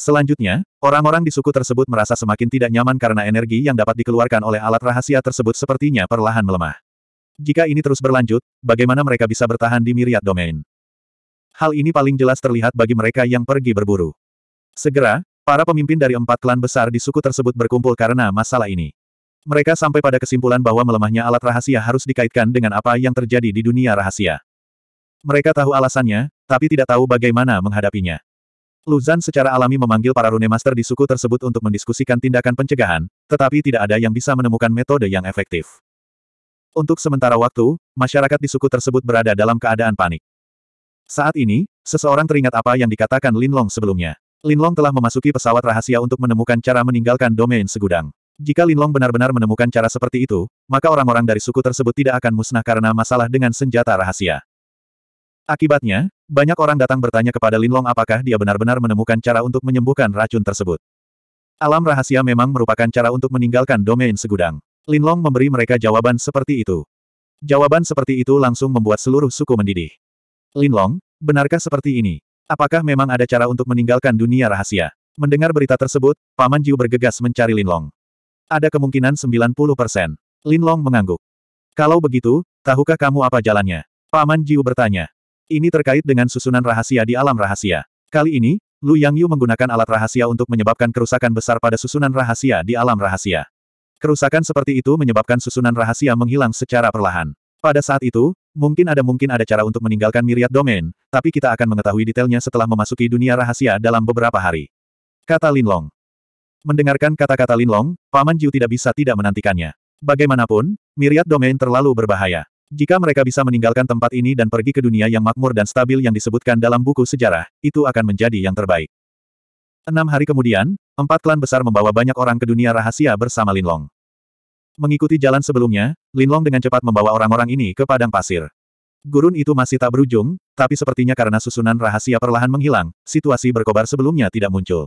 Selanjutnya, orang-orang di suku tersebut merasa semakin tidak nyaman karena energi yang dapat dikeluarkan oleh alat rahasia tersebut sepertinya perlahan melemah. Jika ini terus berlanjut, bagaimana mereka bisa bertahan di miriat domain? Hal ini paling jelas terlihat bagi mereka yang pergi berburu. Segera, para pemimpin dari empat klan besar di suku tersebut berkumpul karena masalah ini. Mereka sampai pada kesimpulan bahwa melemahnya alat rahasia harus dikaitkan dengan apa yang terjadi di dunia rahasia. Mereka tahu alasannya, tapi tidak tahu bagaimana menghadapinya. Luzan secara alami memanggil para rune master di suku tersebut untuk mendiskusikan tindakan pencegahan, tetapi tidak ada yang bisa menemukan metode yang efektif. Untuk sementara waktu, masyarakat di suku tersebut berada dalam keadaan panik. Saat ini, seseorang teringat apa yang dikatakan Lin Long sebelumnya. Lin Long telah memasuki pesawat rahasia untuk menemukan cara meninggalkan domain segudang. Jika Lin Long benar-benar menemukan cara seperti itu, maka orang-orang dari suku tersebut tidak akan musnah karena masalah dengan senjata rahasia. Akibatnya, banyak orang datang bertanya kepada Lin Long apakah dia benar-benar menemukan cara untuk menyembuhkan racun tersebut. Alam rahasia memang merupakan cara untuk meninggalkan domain segudang. Lin Long memberi mereka jawaban seperti itu. Jawaban seperti itu langsung membuat seluruh suku mendidih. Lin Long, benarkah seperti ini? Apakah memang ada cara untuk meninggalkan dunia rahasia? Mendengar berita tersebut, Paman Jiu bergegas mencari Long. Ada kemungkinan 90 persen. Linlong mengangguk. Kalau begitu, tahukah kamu apa jalannya? Paman Jiu bertanya. Ini terkait dengan susunan rahasia di alam rahasia. Kali ini, Lu Yang Yu menggunakan alat rahasia untuk menyebabkan kerusakan besar pada susunan rahasia di alam rahasia. Kerusakan seperti itu menyebabkan susunan rahasia menghilang secara perlahan. Pada saat itu, mungkin ada mungkin ada cara untuk meninggalkan miriat domain, tapi kita akan mengetahui detailnya setelah memasuki dunia rahasia dalam beberapa hari. Kata Lin Long. Mendengarkan kata-kata Linlong, Paman Jiu tidak bisa tidak menantikannya. Bagaimanapun, miriat domain terlalu berbahaya. Jika mereka bisa meninggalkan tempat ini dan pergi ke dunia yang makmur dan stabil yang disebutkan dalam buku sejarah, itu akan menjadi yang terbaik. Enam hari kemudian, empat klan besar membawa banyak orang ke dunia rahasia bersama Linlong. Mengikuti jalan sebelumnya, Linlong dengan cepat membawa orang-orang ini ke padang pasir. Gurun itu masih tak berujung, tapi sepertinya karena susunan rahasia perlahan menghilang, situasi berkobar sebelumnya tidak muncul.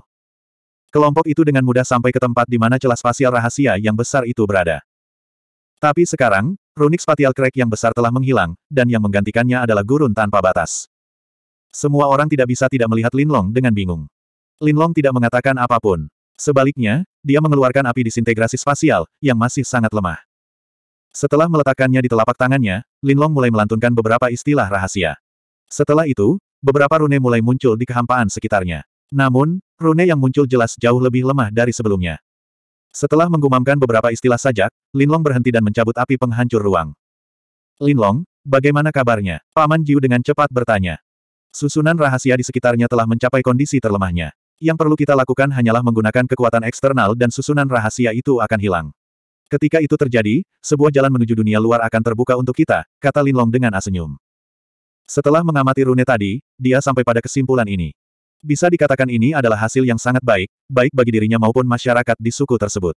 Kelompok itu dengan mudah sampai ke tempat di mana celah spasial rahasia yang besar itu berada. Tapi sekarang, Runik spatial crack yang besar telah menghilang, dan yang menggantikannya adalah gurun tanpa batas. Semua orang tidak bisa tidak melihat Linlong dengan bingung. Linlong tidak mengatakan apapun. Sebaliknya, dia mengeluarkan api disintegrasi spasial, yang masih sangat lemah. Setelah meletakkannya di telapak tangannya, Linlong mulai melantunkan beberapa istilah rahasia. Setelah itu, beberapa rune mulai muncul di kehampaan sekitarnya. Namun, rune yang muncul jelas jauh lebih lemah dari sebelumnya. Setelah menggumamkan beberapa istilah sajak, Linlong berhenti dan mencabut api penghancur ruang. Linlong, bagaimana kabarnya? Paman Jiu dengan cepat bertanya. Susunan rahasia di sekitarnya telah mencapai kondisi terlemahnya. Yang perlu kita lakukan hanyalah menggunakan kekuatan eksternal dan susunan rahasia itu akan hilang. Ketika itu terjadi, sebuah jalan menuju dunia luar akan terbuka untuk kita, kata Linlong dengan asenyum. Setelah mengamati rune tadi, dia sampai pada kesimpulan ini. Bisa dikatakan ini adalah hasil yang sangat baik, baik bagi dirinya maupun masyarakat di suku tersebut.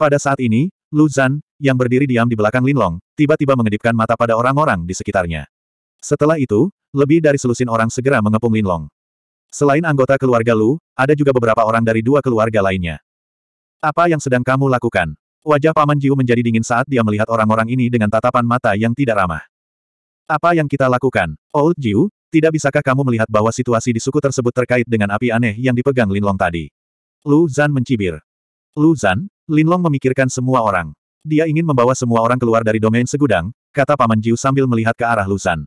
Pada saat ini, Lu Zan, yang berdiri diam di belakang Linlong, tiba-tiba mengedipkan mata pada orang-orang di sekitarnya. Setelah itu, lebih dari selusin orang segera mengepung Linlong. Selain anggota keluarga Lu, ada juga beberapa orang dari dua keluarga lainnya. Apa yang sedang kamu lakukan? Wajah Paman Jiu menjadi dingin saat dia melihat orang-orang ini dengan tatapan mata yang tidak ramah. Apa yang kita lakukan? Old Jiu, tidak bisakah kamu melihat bahwa situasi di suku tersebut terkait dengan api aneh yang dipegang Linlong tadi? Lu Zan mencibir. Lu Zan, Linlong memikirkan semua orang. Dia ingin membawa semua orang keluar dari domain segudang, kata Paman Jiu sambil melihat ke arah Lu Zan.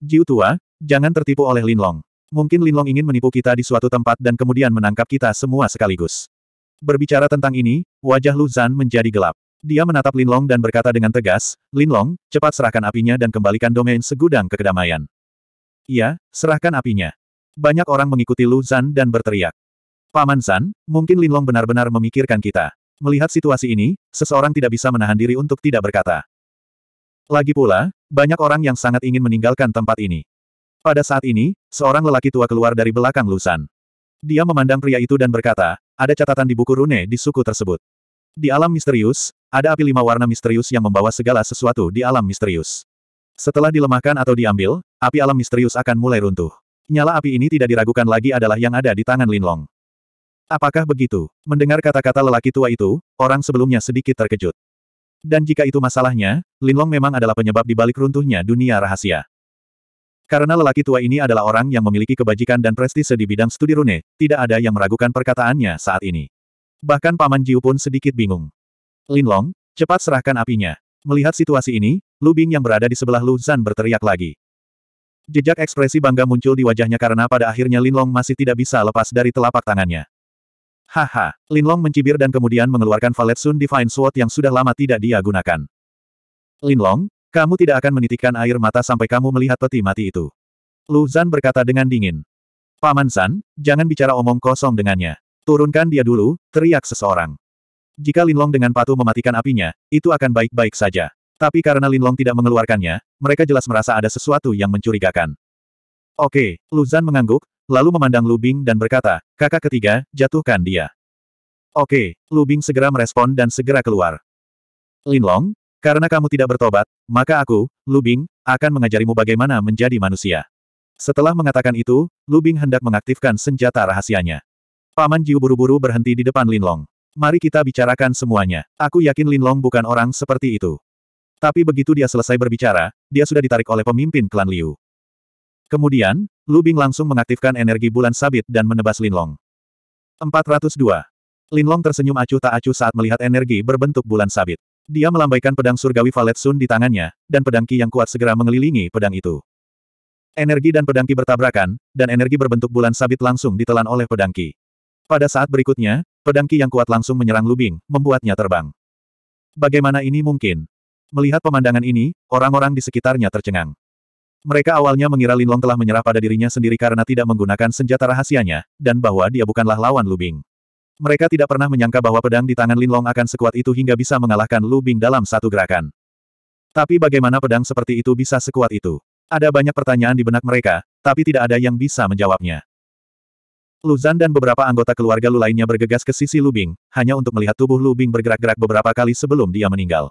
Jiu tua, jangan tertipu oleh Linlong. Mungkin Linlong ingin menipu kita di suatu tempat dan kemudian menangkap kita semua sekaligus. Berbicara tentang ini, wajah Lu Zan menjadi gelap. Dia menatap Linlong dan berkata dengan tegas, Linlong, cepat serahkan apinya dan kembalikan domain segudang ke kedamaian. Iya, serahkan apinya. Banyak orang mengikuti Lu Zan dan berteriak. Paman Zan, mungkin Linlong benar-benar memikirkan kita. Melihat situasi ini, seseorang tidak bisa menahan diri untuk tidak berkata. Lagi pula, banyak orang yang sangat ingin meninggalkan tempat ini. Pada saat ini, seorang lelaki tua keluar dari belakang Lu Zan. Dia memandang pria itu dan berkata, ada catatan di buku rune di suku tersebut. Di alam misterius, ada api lima warna misterius yang membawa segala sesuatu di alam misterius. Setelah dilemahkan atau diambil, api alam misterius akan mulai runtuh. Nyala api ini tidak diragukan lagi adalah yang ada di tangan Linlong. Apakah begitu? Mendengar kata-kata lelaki tua itu, orang sebelumnya sedikit terkejut. Dan jika itu masalahnya, Linlong memang adalah penyebab di balik runtuhnya dunia rahasia. Karena lelaki tua ini adalah orang yang memiliki kebajikan dan prestise di bidang studi rune, tidak ada yang meragukan perkataannya saat ini. Bahkan Paman Jiu pun sedikit bingung. Linlong, cepat serahkan apinya. Melihat situasi ini, Lu Bing yang berada di sebelah Lu Zan berteriak lagi. Jejak ekspresi bangga muncul di wajahnya karena pada akhirnya Linlong masih tidak bisa lepas dari telapak tangannya. Haha, Linlong mencibir dan kemudian mengeluarkan Valet Sun Divine Sword yang sudah lama tidak dia gunakan. Linlong, kamu tidak akan menitikkan air mata sampai kamu melihat peti mati itu. Lu Zan berkata dengan dingin. Paman San, jangan bicara omong kosong dengannya. Turunkan dia dulu, teriak seseorang. Jika Linlong dengan patuh mematikan apinya, itu akan baik-baik saja. Tapi karena Linlong tidak mengeluarkannya, mereka jelas merasa ada sesuatu yang mencurigakan. Oke, Luzan mengangguk, lalu memandang Lubing dan berkata, kakak ketiga, jatuhkan dia. Oke, Lu Bing segera merespon dan segera keluar. Linlong, karena kamu tidak bertobat, maka aku, Lubing, akan mengajarimu bagaimana menjadi manusia. Setelah mengatakan itu, Lubing hendak mengaktifkan senjata rahasianya. Paman Jiu buru-buru berhenti di depan Linlong. Mari kita bicarakan semuanya. Aku yakin Linlong bukan orang seperti itu. Tapi begitu dia selesai berbicara, dia sudah ditarik oleh pemimpin klan Liu. Kemudian, Lu Bing langsung mengaktifkan energi bulan sabit dan menebas Linlong. 402. Linlong tersenyum acuh tak acuh saat melihat energi berbentuk bulan sabit. Dia melambaikan pedang surgawi Valet Sun di tangannya, dan pedang Ki yang kuat segera mengelilingi pedang itu. Energi dan pedang Ki bertabrakan, dan energi berbentuk bulan sabit langsung ditelan oleh pedang Ki. Pada saat berikutnya, pedang Ki yang kuat langsung menyerang Lubing, membuatnya terbang. Bagaimana ini mungkin? Melihat pemandangan ini, orang-orang di sekitarnya tercengang. Mereka awalnya mengira Linlong telah menyerah pada dirinya sendiri karena tidak menggunakan senjata rahasianya, dan bahwa dia bukanlah lawan Lubing. Mereka tidak pernah menyangka bahwa pedang di tangan Linlong akan sekuat itu hingga bisa mengalahkan Lubing dalam satu gerakan. Tapi bagaimana pedang seperti itu bisa sekuat itu? Ada banyak pertanyaan di benak mereka, tapi tidak ada yang bisa menjawabnya. Luzan dan beberapa anggota keluarga Lu lainnya bergegas ke sisi Lubing, hanya untuk melihat tubuh Lubing bergerak-gerak beberapa kali sebelum dia meninggal.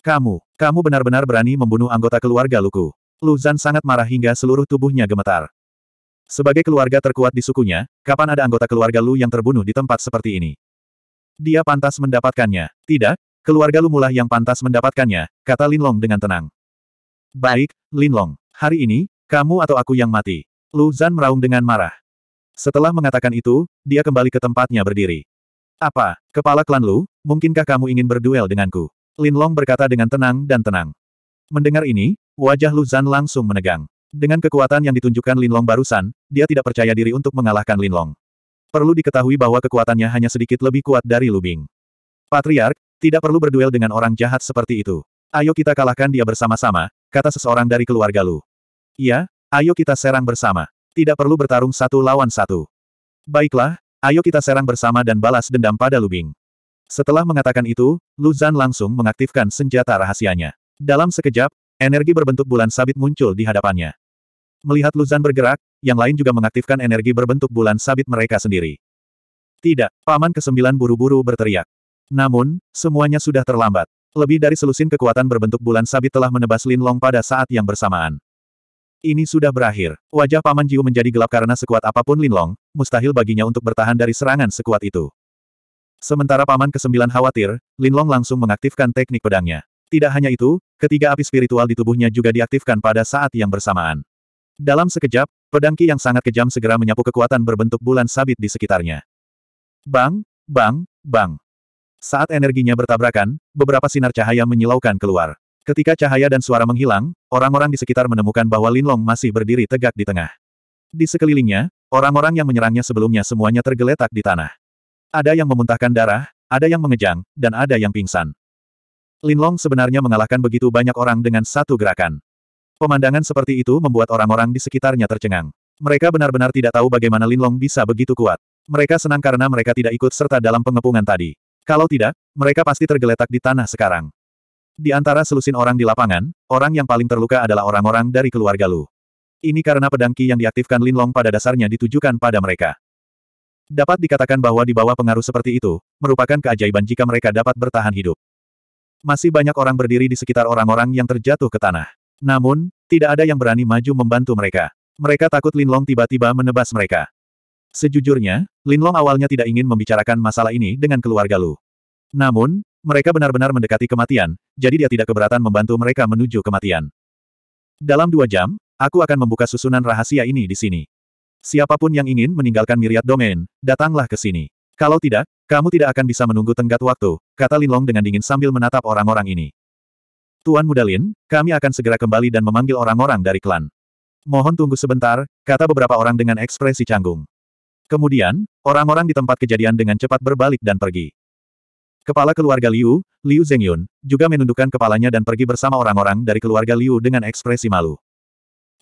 Kamu, kamu benar-benar berani membunuh anggota keluarga Luku. Luzan sangat marah hingga seluruh tubuhnya gemetar. Sebagai keluarga terkuat di sukunya, kapan ada anggota keluarga Lu yang terbunuh di tempat seperti ini? Dia pantas mendapatkannya. Tidak, keluarga Lu mulah yang pantas mendapatkannya, kata Lin Long dengan tenang. Baik, Lin Long. Hari ini, kamu atau aku yang mati. Lu Zan meraung dengan marah. Setelah mengatakan itu, dia kembali ke tempatnya berdiri. Apa, kepala klan Lu, mungkinkah kamu ingin berduel denganku? Lin Long berkata dengan tenang dan tenang. Mendengar ini, wajah Lu Zan langsung menegang. Dengan kekuatan yang ditunjukkan Lin Long barusan, dia tidak percaya diri untuk mengalahkan Lin Long. Perlu diketahui bahwa kekuatannya hanya sedikit lebih kuat dari Lu Bing. Patriark, tidak perlu berduel dengan orang jahat seperti itu. Ayo kita kalahkan dia bersama-sama, kata seseorang dari keluarga Lu. Iya, ayo kita serang bersama tidak perlu bertarung satu lawan satu. Baiklah, ayo kita serang bersama dan balas dendam pada Lubing. Setelah mengatakan itu, Lu Zan langsung mengaktifkan senjata rahasianya. Dalam sekejap, energi berbentuk bulan sabit muncul di hadapannya. Melihat Lu Zan bergerak, yang lain juga mengaktifkan energi berbentuk bulan sabit mereka sendiri. Tidak, Paman Kesembilan buru-buru berteriak. Namun, semuanya sudah terlambat. Lebih dari selusin kekuatan berbentuk bulan sabit telah menebas Lin Long pada saat yang bersamaan. Ini sudah berakhir. Wajah Paman Jiu menjadi gelap karena sekuat apapun Linlong, mustahil baginya untuk bertahan dari serangan sekuat itu. Sementara Paman Kesembilan khawatir, Linlong langsung mengaktifkan teknik pedangnya. Tidak hanya itu, ketiga api spiritual di tubuhnya juga diaktifkan pada saat yang bersamaan. Dalam sekejap, pedangki yang sangat kejam segera menyapu kekuatan berbentuk bulan sabit di sekitarnya. Bang, bang, bang. Saat energinya bertabrakan, beberapa sinar cahaya menyilaukan keluar. Ketika cahaya dan suara menghilang, orang-orang di sekitar menemukan bahwa Linlong masih berdiri tegak di tengah. Di sekelilingnya, orang-orang yang menyerangnya sebelumnya semuanya tergeletak di tanah. Ada yang memuntahkan darah, ada yang mengejang, dan ada yang pingsan. Linlong sebenarnya mengalahkan begitu banyak orang dengan satu gerakan. Pemandangan seperti itu membuat orang-orang di sekitarnya tercengang. Mereka benar-benar tidak tahu bagaimana Linlong bisa begitu kuat. Mereka senang karena mereka tidak ikut serta dalam pengepungan tadi. Kalau tidak, mereka pasti tergeletak di tanah sekarang. Di antara selusin orang di lapangan, orang yang paling terluka adalah orang-orang dari keluarga Lu. Ini karena pedang Qi yang diaktifkan Lin Long pada dasarnya ditujukan pada mereka. Dapat dikatakan bahwa di bawah pengaruh seperti itu, merupakan keajaiban jika mereka dapat bertahan hidup. Masih banyak orang berdiri di sekitar orang-orang yang terjatuh ke tanah. Namun, tidak ada yang berani maju membantu mereka. Mereka takut Lin Long tiba-tiba menebas mereka. Sejujurnya, Lin Long awalnya tidak ingin membicarakan masalah ini dengan keluarga Lu. Namun, mereka benar-benar mendekati kematian, jadi dia tidak keberatan membantu mereka menuju kematian. Dalam dua jam, aku akan membuka susunan rahasia ini di sini. Siapapun yang ingin meninggalkan miriat domain, datanglah ke sini. Kalau tidak, kamu tidak akan bisa menunggu tenggat waktu, kata Linlong dengan dingin sambil menatap orang-orang ini. Tuan Muda Lin, kami akan segera kembali dan memanggil orang-orang dari klan. Mohon tunggu sebentar, kata beberapa orang dengan ekspresi canggung. Kemudian, orang-orang di tempat kejadian dengan cepat berbalik dan pergi. Kepala keluarga Liu, Liu Zhengyun, juga menundukkan kepalanya dan pergi bersama orang-orang dari keluarga Liu dengan ekspresi malu.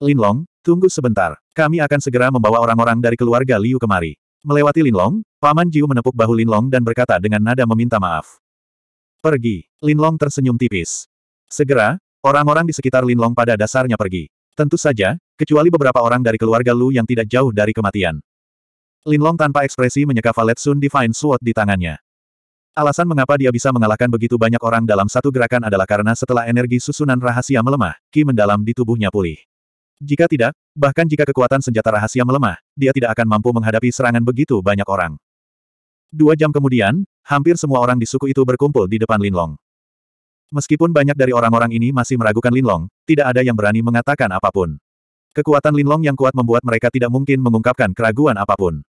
Linlong, tunggu sebentar. Kami akan segera membawa orang-orang dari keluarga Liu kemari. Melewati Linlong, Paman Jiu menepuk bahu Linlong dan berkata dengan nada meminta maaf. Pergi. Linlong tersenyum tipis. Segera, orang-orang di sekitar Linlong pada dasarnya pergi. Tentu saja, kecuali beberapa orang dari keluarga Lu yang tidak jauh dari kematian. Linlong tanpa ekspresi menyeka Valet Sun Divine Sword di tangannya. Alasan mengapa dia bisa mengalahkan begitu banyak orang dalam satu gerakan adalah karena setelah energi susunan rahasia melemah, ki mendalam di tubuhnya pulih. Jika tidak, bahkan jika kekuatan senjata rahasia melemah, dia tidak akan mampu menghadapi serangan begitu banyak orang. Dua jam kemudian, hampir semua orang di suku itu berkumpul di depan Linlong. Meskipun banyak dari orang-orang ini masih meragukan Linlong, tidak ada yang berani mengatakan apapun. Kekuatan Linlong yang kuat membuat mereka tidak mungkin mengungkapkan keraguan apapun.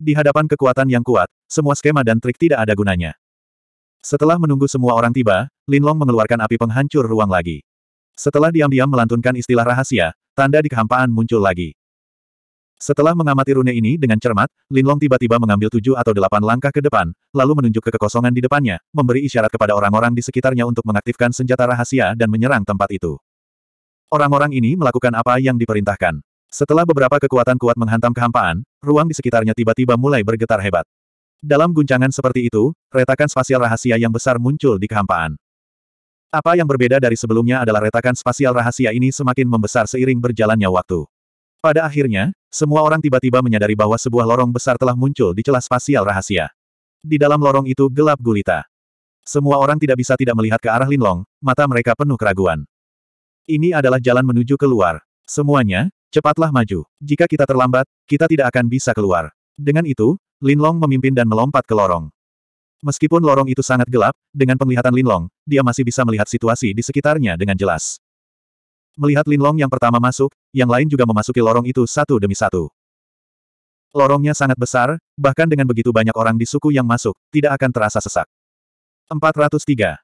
Di hadapan kekuatan yang kuat, semua skema dan trik tidak ada gunanya. Setelah menunggu semua orang tiba, Linlong mengeluarkan api penghancur ruang lagi. Setelah diam-diam melantunkan istilah rahasia, tanda di kehampaan muncul lagi. Setelah mengamati rune ini dengan cermat, Linlong tiba-tiba mengambil tujuh atau delapan langkah ke depan, lalu menunjuk ke kekosongan di depannya, memberi isyarat kepada orang-orang di sekitarnya untuk mengaktifkan senjata rahasia dan menyerang tempat itu. Orang-orang ini melakukan apa yang diperintahkan. Setelah beberapa kekuatan kuat menghantam kehampaan, ruang di sekitarnya tiba-tiba mulai bergetar hebat. Dalam guncangan seperti itu, retakan spasial rahasia yang besar muncul di kehampaan. Apa yang berbeda dari sebelumnya adalah retakan spasial rahasia ini semakin membesar seiring berjalannya waktu. Pada akhirnya, semua orang tiba-tiba menyadari bahwa sebuah lorong besar telah muncul di celah spasial rahasia. Di dalam lorong itu gelap gulita. Semua orang tidak bisa tidak melihat ke arah Linlong, mata mereka penuh keraguan. Ini adalah jalan menuju keluar. Semuanya, Cepatlah maju. Jika kita terlambat, kita tidak akan bisa keluar. Dengan itu, Linlong memimpin dan melompat ke lorong. Meskipun lorong itu sangat gelap, dengan penglihatan Linlong, dia masih bisa melihat situasi di sekitarnya dengan jelas. Melihat Linlong yang pertama masuk, yang lain juga memasuki lorong itu satu demi satu. Lorongnya sangat besar, bahkan dengan begitu banyak orang di suku yang masuk, tidak akan terasa sesak. 403.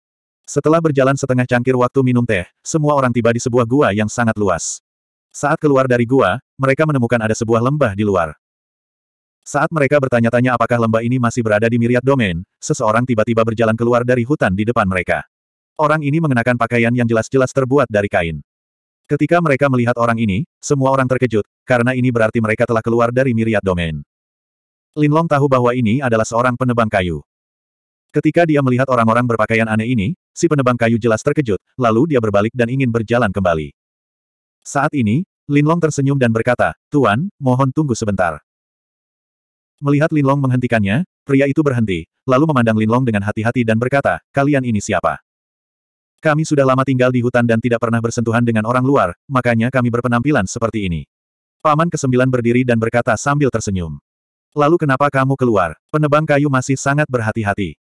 Setelah berjalan setengah cangkir waktu minum teh, semua orang tiba di sebuah gua yang sangat luas. Saat keluar dari gua, mereka menemukan ada sebuah lembah di luar. Saat mereka bertanya-tanya apakah lembah ini masih berada di Miriat Domain, seseorang tiba-tiba berjalan keluar dari hutan di depan mereka. Orang ini mengenakan pakaian yang jelas-jelas terbuat dari kain. Ketika mereka melihat orang ini, semua orang terkejut, karena ini berarti mereka telah keluar dari Miriat Domain. Linlong tahu bahwa ini adalah seorang penebang kayu. Ketika dia melihat orang-orang berpakaian aneh ini, si penebang kayu jelas terkejut, lalu dia berbalik dan ingin berjalan kembali. Saat ini, Linlong tersenyum dan berkata, Tuan, mohon tunggu sebentar. Melihat Linlong menghentikannya, pria itu berhenti, lalu memandang Linlong dengan hati-hati dan berkata, kalian ini siapa? Kami sudah lama tinggal di hutan dan tidak pernah bersentuhan dengan orang luar, makanya kami berpenampilan seperti ini. Paman kesembilan berdiri dan berkata sambil tersenyum. Lalu kenapa kamu keluar? Penebang kayu masih sangat berhati-hati.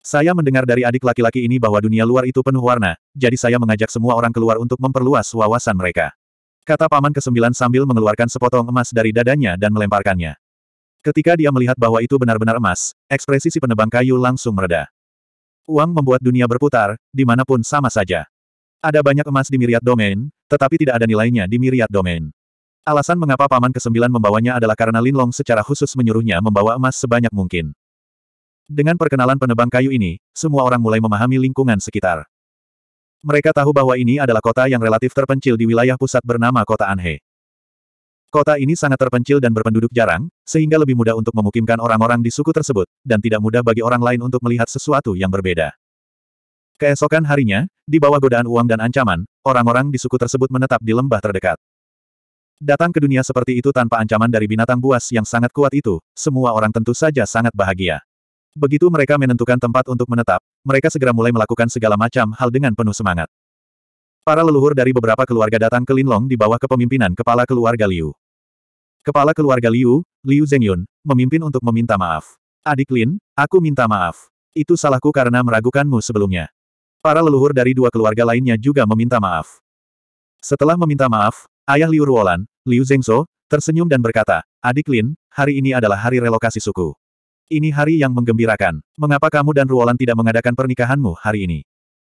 Saya mendengar dari adik laki-laki ini bahwa dunia luar itu penuh warna, jadi saya mengajak semua orang keluar untuk memperluas wawasan mereka. Kata Paman ke Kesembilan sambil mengeluarkan sepotong emas dari dadanya dan melemparkannya. Ketika dia melihat bahwa itu benar-benar emas, ekspresi si penebang kayu langsung mereda. Uang membuat dunia berputar, dimanapun sama saja. Ada banyak emas di miriat domain, tetapi tidak ada nilainya di miriat domain. Alasan mengapa Paman ke Kesembilan membawanya adalah karena Linlong secara khusus menyuruhnya membawa emas sebanyak mungkin. Dengan perkenalan penebang kayu ini, semua orang mulai memahami lingkungan sekitar. Mereka tahu bahwa ini adalah kota yang relatif terpencil di wilayah pusat bernama Kota Anhe. Kota ini sangat terpencil dan berpenduduk jarang, sehingga lebih mudah untuk memukimkan orang-orang di suku tersebut, dan tidak mudah bagi orang lain untuk melihat sesuatu yang berbeda. Keesokan harinya, di bawah godaan uang dan ancaman, orang-orang di suku tersebut menetap di lembah terdekat. Datang ke dunia seperti itu tanpa ancaman dari binatang buas yang sangat kuat itu, semua orang tentu saja sangat bahagia. Begitu mereka menentukan tempat untuk menetap, mereka segera mulai melakukan segala macam hal dengan penuh semangat. Para leluhur dari beberapa keluarga datang ke Linlong di bawah kepemimpinan kepala keluarga Liu. Kepala keluarga Liu, Liu Zhengyun, memimpin untuk meminta maaf. Adik Lin, aku minta maaf. Itu salahku karena meragukanmu sebelumnya. Para leluhur dari dua keluarga lainnya juga meminta maaf. Setelah meminta maaf, ayah Liu Ruolan, Liu Zhengzhou, tersenyum dan berkata, Adik Lin, hari ini adalah hari relokasi suku. Ini hari yang menggembirakan. Mengapa kamu dan Ruolan tidak mengadakan pernikahanmu hari ini?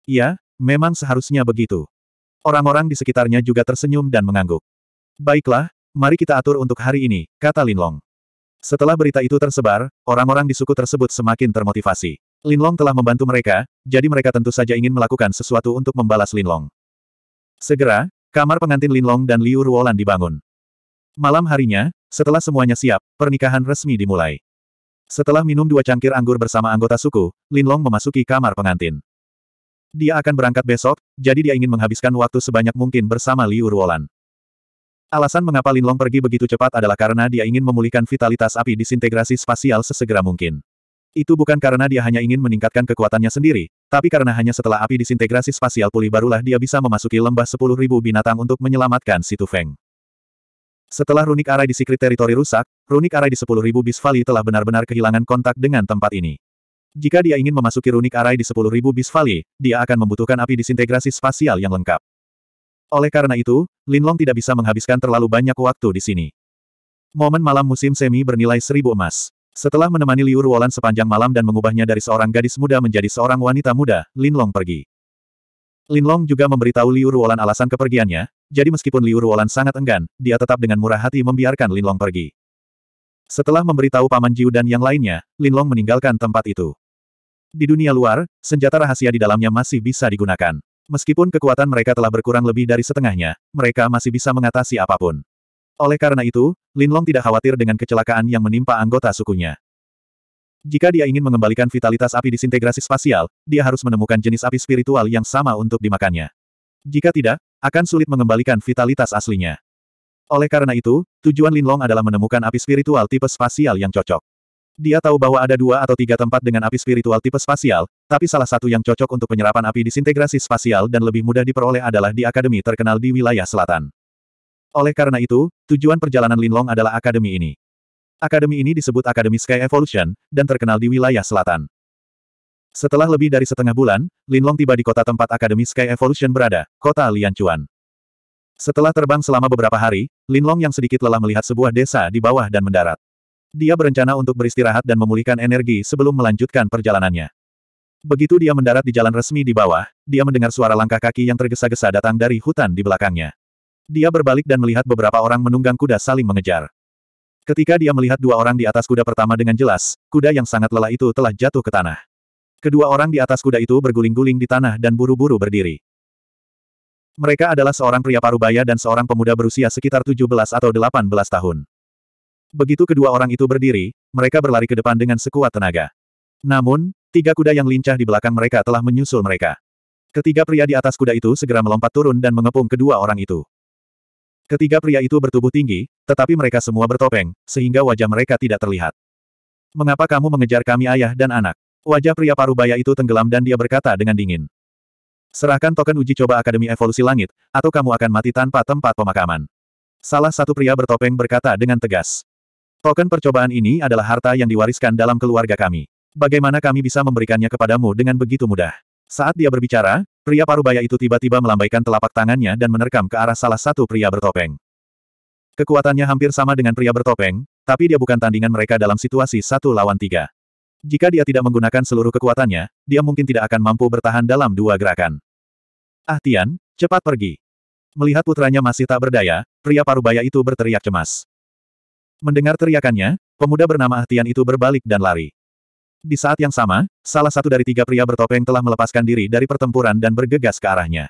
Iya, memang seharusnya begitu. Orang-orang di sekitarnya juga tersenyum dan mengangguk. Baiklah, mari kita atur untuk hari ini, kata Linlong. Setelah berita itu tersebar, orang-orang di suku tersebut semakin termotivasi. Linlong telah membantu mereka, jadi mereka tentu saja ingin melakukan sesuatu untuk membalas Linlong. Segera, kamar pengantin Linlong dan Liu Ruolan dibangun. Malam harinya, setelah semuanya siap, pernikahan resmi dimulai. Setelah minum dua cangkir anggur bersama anggota suku, Linlong memasuki kamar pengantin. Dia akan berangkat besok, jadi dia ingin menghabiskan waktu sebanyak mungkin bersama Liu Ruolan. Alasan mengapa Linlong pergi begitu cepat adalah karena dia ingin memulihkan vitalitas api disintegrasi spasial sesegera mungkin. Itu bukan karena dia hanya ingin meningkatkan kekuatannya sendiri, tapi karena hanya setelah api disintegrasi spasial pulih barulah dia bisa memasuki lembah 10.000 binatang untuk menyelamatkan Situ Feng. Setelah runik arai di Secret teritori rusak, runik arai di 10.000 Beast telah benar-benar kehilangan kontak dengan tempat ini. Jika dia ingin memasuki runik arai di 10.000 Beast dia akan membutuhkan api disintegrasi spasial yang lengkap. Oleh karena itu, Linlong tidak bisa menghabiskan terlalu banyak waktu di sini. Momen malam musim semi bernilai seribu emas. Setelah menemani Liu Ruolan sepanjang malam dan mengubahnya dari seorang gadis muda menjadi seorang wanita muda, Linlong pergi. Linlong juga memberitahu Liu Ruolan alasan kepergiannya, jadi meskipun Liu Ruolan sangat enggan, dia tetap dengan murah hati membiarkan Linlong pergi. Setelah memberitahu Paman Jiu dan yang lainnya, Linlong meninggalkan tempat itu. Di dunia luar, senjata rahasia di dalamnya masih bisa digunakan. Meskipun kekuatan mereka telah berkurang lebih dari setengahnya, mereka masih bisa mengatasi apapun. Oleh karena itu, Linlong tidak khawatir dengan kecelakaan yang menimpa anggota sukunya. Jika dia ingin mengembalikan vitalitas api disintegrasi spasial, dia harus menemukan jenis api spiritual yang sama untuk dimakannya. Jika tidak, akan sulit mengembalikan vitalitas aslinya. Oleh karena itu, tujuan Linlong adalah menemukan api spiritual tipe spasial yang cocok. Dia tahu bahwa ada dua atau tiga tempat dengan api spiritual tipe spasial, tapi salah satu yang cocok untuk penyerapan api disintegrasi spasial dan lebih mudah diperoleh adalah di akademi terkenal di wilayah selatan. Oleh karena itu, tujuan perjalanan Linlong adalah akademi ini. Akademi ini disebut Akademi Sky Evolution, dan terkenal di wilayah selatan. Setelah lebih dari setengah bulan, Linlong tiba di kota tempat Akademi Sky Evolution berada, kota Liancuan. Setelah terbang selama beberapa hari, Linlong yang sedikit lelah melihat sebuah desa di bawah dan mendarat. Dia berencana untuk beristirahat dan memulihkan energi sebelum melanjutkan perjalanannya. Begitu dia mendarat di jalan resmi di bawah, dia mendengar suara langkah kaki yang tergesa-gesa datang dari hutan di belakangnya. Dia berbalik dan melihat beberapa orang menunggang kuda saling mengejar. Ketika dia melihat dua orang di atas kuda pertama dengan jelas, kuda yang sangat lelah itu telah jatuh ke tanah. Kedua orang di atas kuda itu berguling-guling di tanah dan buru-buru berdiri. Mereka adalah seorang pria parubaya dan seorang pemuda berusia sekitar 17 atau 18 tahun. Begitu kedua orang itu berdiri, mereka berlari ke depan dengan sekuat tenaga. Namun, tiga kuda yang lincah di belakang mereka telah menyusul mereka. Ketiga pria di atas kuda itu segera melompat turun dan mengepung kedua orang itu. Ketiga pria itu bertubuh tinggi, tetapi mereka semua bertopeng, sehingga wajah mereka tidak terlihat. Mengapa kamu mengejar kami ayah dan anak? Wajah pria parubaya itu tenggelam dan dia berkata dengan dingin. Serahkan token uji coba Akademi Evolusi Langit, atau kamu akan mati tanpa tempat pemakaman. Salah satu pria bertopeng berkata dengan tegas. Token percobaan ini adalah harta yang diwariskan dalam keluarga kami. Bagaimana kami bisa memberikannya kepadamu dengan begitu mudah? Saat dia berbicara, pria parubaya itu tiba-tiba melambaikan telapak tangannya dan menerkam ke arah salah satu pria bertopeng. Kekuatannya hampir sama dengan pria bertopeng, tapi dia bukan tandingan mereka dalam situasi satu lawan tiga. Jika dia tidak menggunakan seluruh kekuatannya, dia mungkin tidak akan mampu bertahan dalam dua gerakan. Ah Tian, cepat pergi. Melihat putranya masih tak berdaya, pria parubaya itu berteriak cemas. Mendengar teriakannya, pemuda bernama Ah Tian itu berbalik dan lari. Di saat yang sama, salah satu dari tiga pria bertopeng telah melepaskan diri dari pertempuran dan bergegas ke arahnya.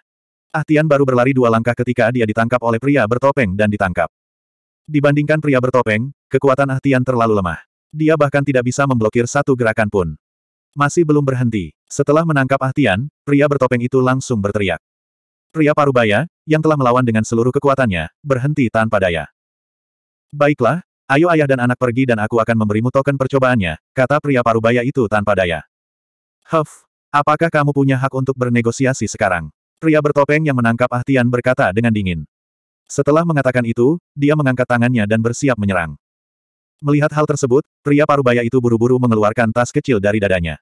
Ah Tian baru berlari dua langkah ketika dia ditangkap oleh pria bertopeng dan ditangkap. Dibandingkan pria bertopeng, kekuatan Ah Tian terlalu lemah. Dia bahkan tidak bisa memblokir satu gerakan pun. Masih belum berhenti. Setelah menangkap Ah Tian, pria bertopeng itu langsung berteriak. Pria parubaya, yang telah melawan dengan seluruh kekuatannya, berhenti tanpa daya. Baiklah, Ayo ayah dan anak pergi dan aku akan memberimu token percobaannya, kata pria parubaya itu tanpa daya. Huff, apakah kamu punya hak untuk bernegosiasi sekarang? Pria bertopeng yang menangkap Ahtian berkata dengan dingin. Setelah mengatakan itu, dia mengangkat tangannya dan bersiap menyerang. Melihat hal tersebut, pria parubaya itu buru-buru mengeluarkan tas kecil dari dadanya.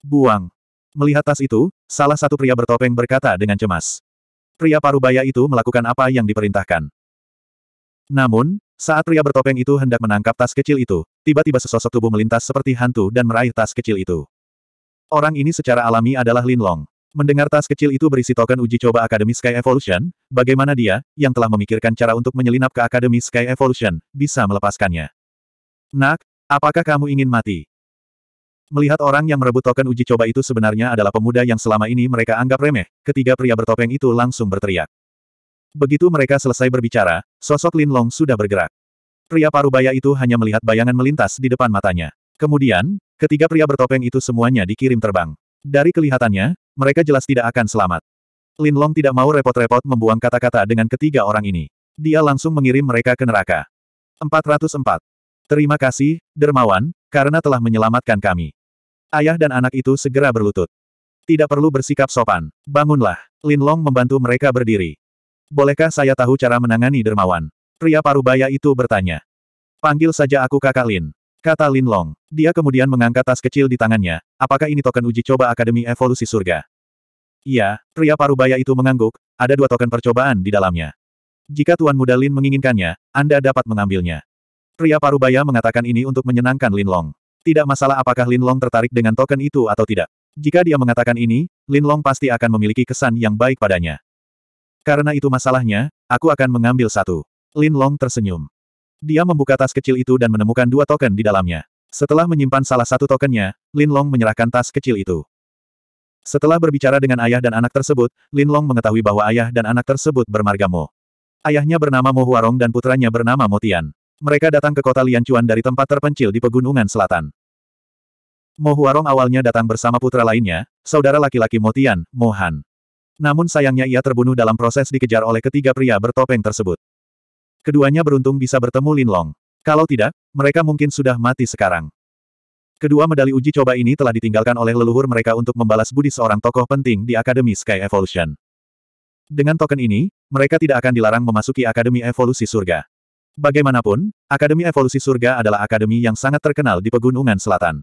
Buang. Melihat tas itu, salah satu pria bertopeng berkata dengan cemas. Pria parubaya itu melakukan apa yang diperintahkan. Namun, saat pria bertopeng itu hendak menangkap tas kecil itu, tiba-tiba sesosok tubuh melintas seperti hantu dan meraih tas kecil itu. Orang ini secara alami adalah Lin Long. Mendengar tas kecil itu berisi token uji coba Akademi Sky Evolution, bagaimana dia, yang telah memikirkan cara untuk menyelinap ke Akademi Sky Evolution, bisa melepaskannya. Nak, apakah kamu ingin mati? Melihat orang yang merebut token uji coba itu sebenarnya adalah pemuda yang selama ini mereka anggap remeh, ketiga pria bertopeng itu langsung berteriak. Begitu mereka selesai berbicara, sosok Lin Long sudah bergerak. Pria parubaya itu hanya melihat bayangan melintas di depan matanya. Kemudian, ketiga pria bertopeng itu semuanya dikirim terbang. Dari kelihatannya, mereka jelas tidak akan selamat. Lin Long tidak mau repot-repot membuang kata-kata dengan ketiga orang ini. Dia langsung mengirim mereka ke neraka. 404. Terima kasih, dermawan, karena telah menyelamatkan kami. Ayah dan anak itu segera berlutut. Tidak perlu bersikap sopan. Bangunlah. Lin Long membantu mereka berdiri. Bolehkah saya tahu cara menangani dermawan? Pria parubaya itu bertanya. Panggil saja aku kakak Lin. Kata Lin Long. Dia kemudian mengangkat tas kecil di tangannya. Apakah ini token uji coba Akademi Evolusi Surga? Iya, pria parubaya itu mengangguk, ada dua token percobaan di dalamnya. Jika Tuan Muda Lin menginginkannya, Anda dapat mengambilnya. Pria parubaya mengatakan ini untuk menyenangkan Lin Long. Tidak masalah apakah Lin Long tertarik dengan token itu atau tidak. Jika dia mengatakan ini, Lin Long pasti akan memiliki kesan yang baik padanya. Karena itu masalahnya, aku akan mengambil satu. Lin Long tersenyum. Dia membuka tas kecil itu dan menemukan dua token di dalamnya. Setelah menyimpan salah satu tokennya, Lin Long menyerahkan tas kecil itu. Setelah berbicara dengan ayah dan anak tersebut, Lin Long mengetahui bahwa ayah dan anak tersebut bermarga Mo. Ayahnya bernama Mo Huarong dan putranya bernama Mo Tian. Mereka datang ke kota Lianchuan dari tempat terpencil di pegunungan selatan. Mo Huarong awalnya datang bersama putra lainnya, saudara laki-laki Mo Tian, Mo Han. Namun sayangnya ia terbunuh dalam proses dikejar oleh ketiga pria bertopeng tersebut. Keduanya beruntung bisa bertemu Lin Long. Kalau tidak, mereka mungkin sudah mati sekarang. Kedua medali uji coba ini telah ditinggalkan oleh leluhur mereka untuk membalas budi seorang tokoh penting di Akademi Sky Evolution. Dengan token ini, mereka tidak akan dilarang memasuki Akademi Evolusi Surga. Bagaimanapun, Akademi Evolusi Surga adalah akademi yang sangat terkenal di Pegunungan Selatan.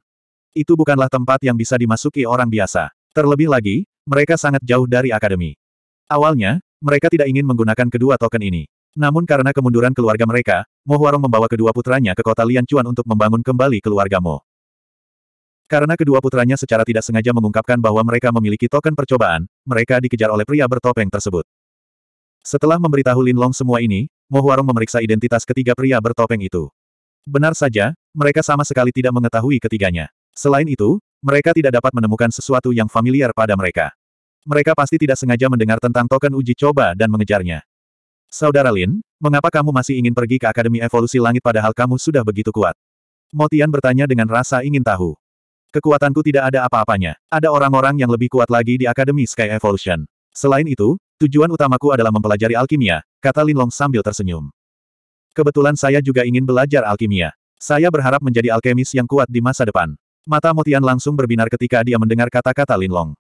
Itu bukanlah tempat yang bisa dimasuki orang biasa. Terlebih lagi, mereka sangat jauh dari akademi. Awalnya, mereka tidak ingin menggunakan kedua token ini. Namun karena kemunduran keluarga mereka, Mo Huarong membawa kedua putranya ke kota Chuan untuk membangun kembali keluarga Mo. Karena kedua putranya secara tidak sengaja mengungkapkan bahwa mereka memiliki token percobaan, mereka dikejar oleh pria bertopeng tersebut. Setelah memberitahu Lin Long semua ini, Mo Huarong memeriksa identitas ketiga pria bertopeng itu. Benar saja, mereka sama sekali tidak mengetahui ketiganya. Selain itu, mereka tidak dapat menemukan sesuatu yang familiar pada mereka. Mereka pasti tidak sengaja mendengar tentang token uji coba dan mengejarnya. Saudara Lin, mengapa kamu masih ingin pergi ke Akademi Evolusi Langit padahal kamu sudah begitu kuat? Motian bertanya dengan rasa ingin tahu. Kekuatanku tidak ada apa-apanya. Ada orang-orang yang lebih kuat lagi di Akademi Sky Evolution. Selain itu, tujuan utamaku adalah mempelajari alkimia, kata Lin Long sambil tersenyum. Kebetulan saya juga ingin belajar alkimia. Saya berharap menjadi alkemis yang kuat di masa depan. Mata Motian langsung berbinar ketika dia mendengar kata-kata Linlong.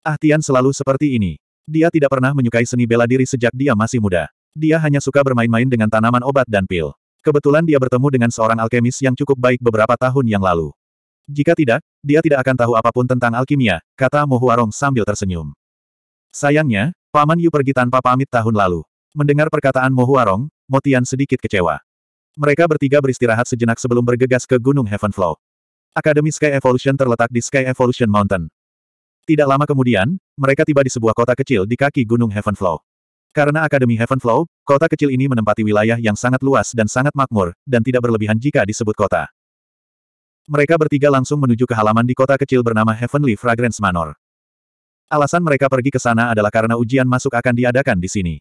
Ah Tian selalu seperti ini. Dia tidak pernah menyukai seni bela diri sejak dia masih muda. Dia hanya suka bermain-main dengan tanaman obat dan pil. Kebetulan dia bertemu dengan seorang alkemis yang cukup baik beberapa tahun yang lalu. Jika tidak, dia tidak akan tahu apapun tentang alkimia, kata Mohuarong sambil tersenyum. Sayangnya, Paman Yu pergi tanpa pamit tahun lalu. Mendengar perkataan Mohuarong, Motian sedikit kecewa. Mereka bertiga beristirahat sejenak sebelum bergegas ke Gunung Heaven Flow. Akademi Sky Evolution terletak di Sky Evolution Mountain. Tidak lama kemudian, mereka tiba di sebuah kota kecil di kaki Gunung Heavenflow. Karena Akademi Heavenflow, kota kecil ini menempati wilayah yang sangat luas dan sangat makmur, dan tidak berlebihan jika disebut kota. Mereka bertiga langsung menuju ke halaman di kota kecil bernama Heavenly Fragrance Manor. Alasan mereka pergi ke sana adalah karena ujian masuk akan diadakan di sini.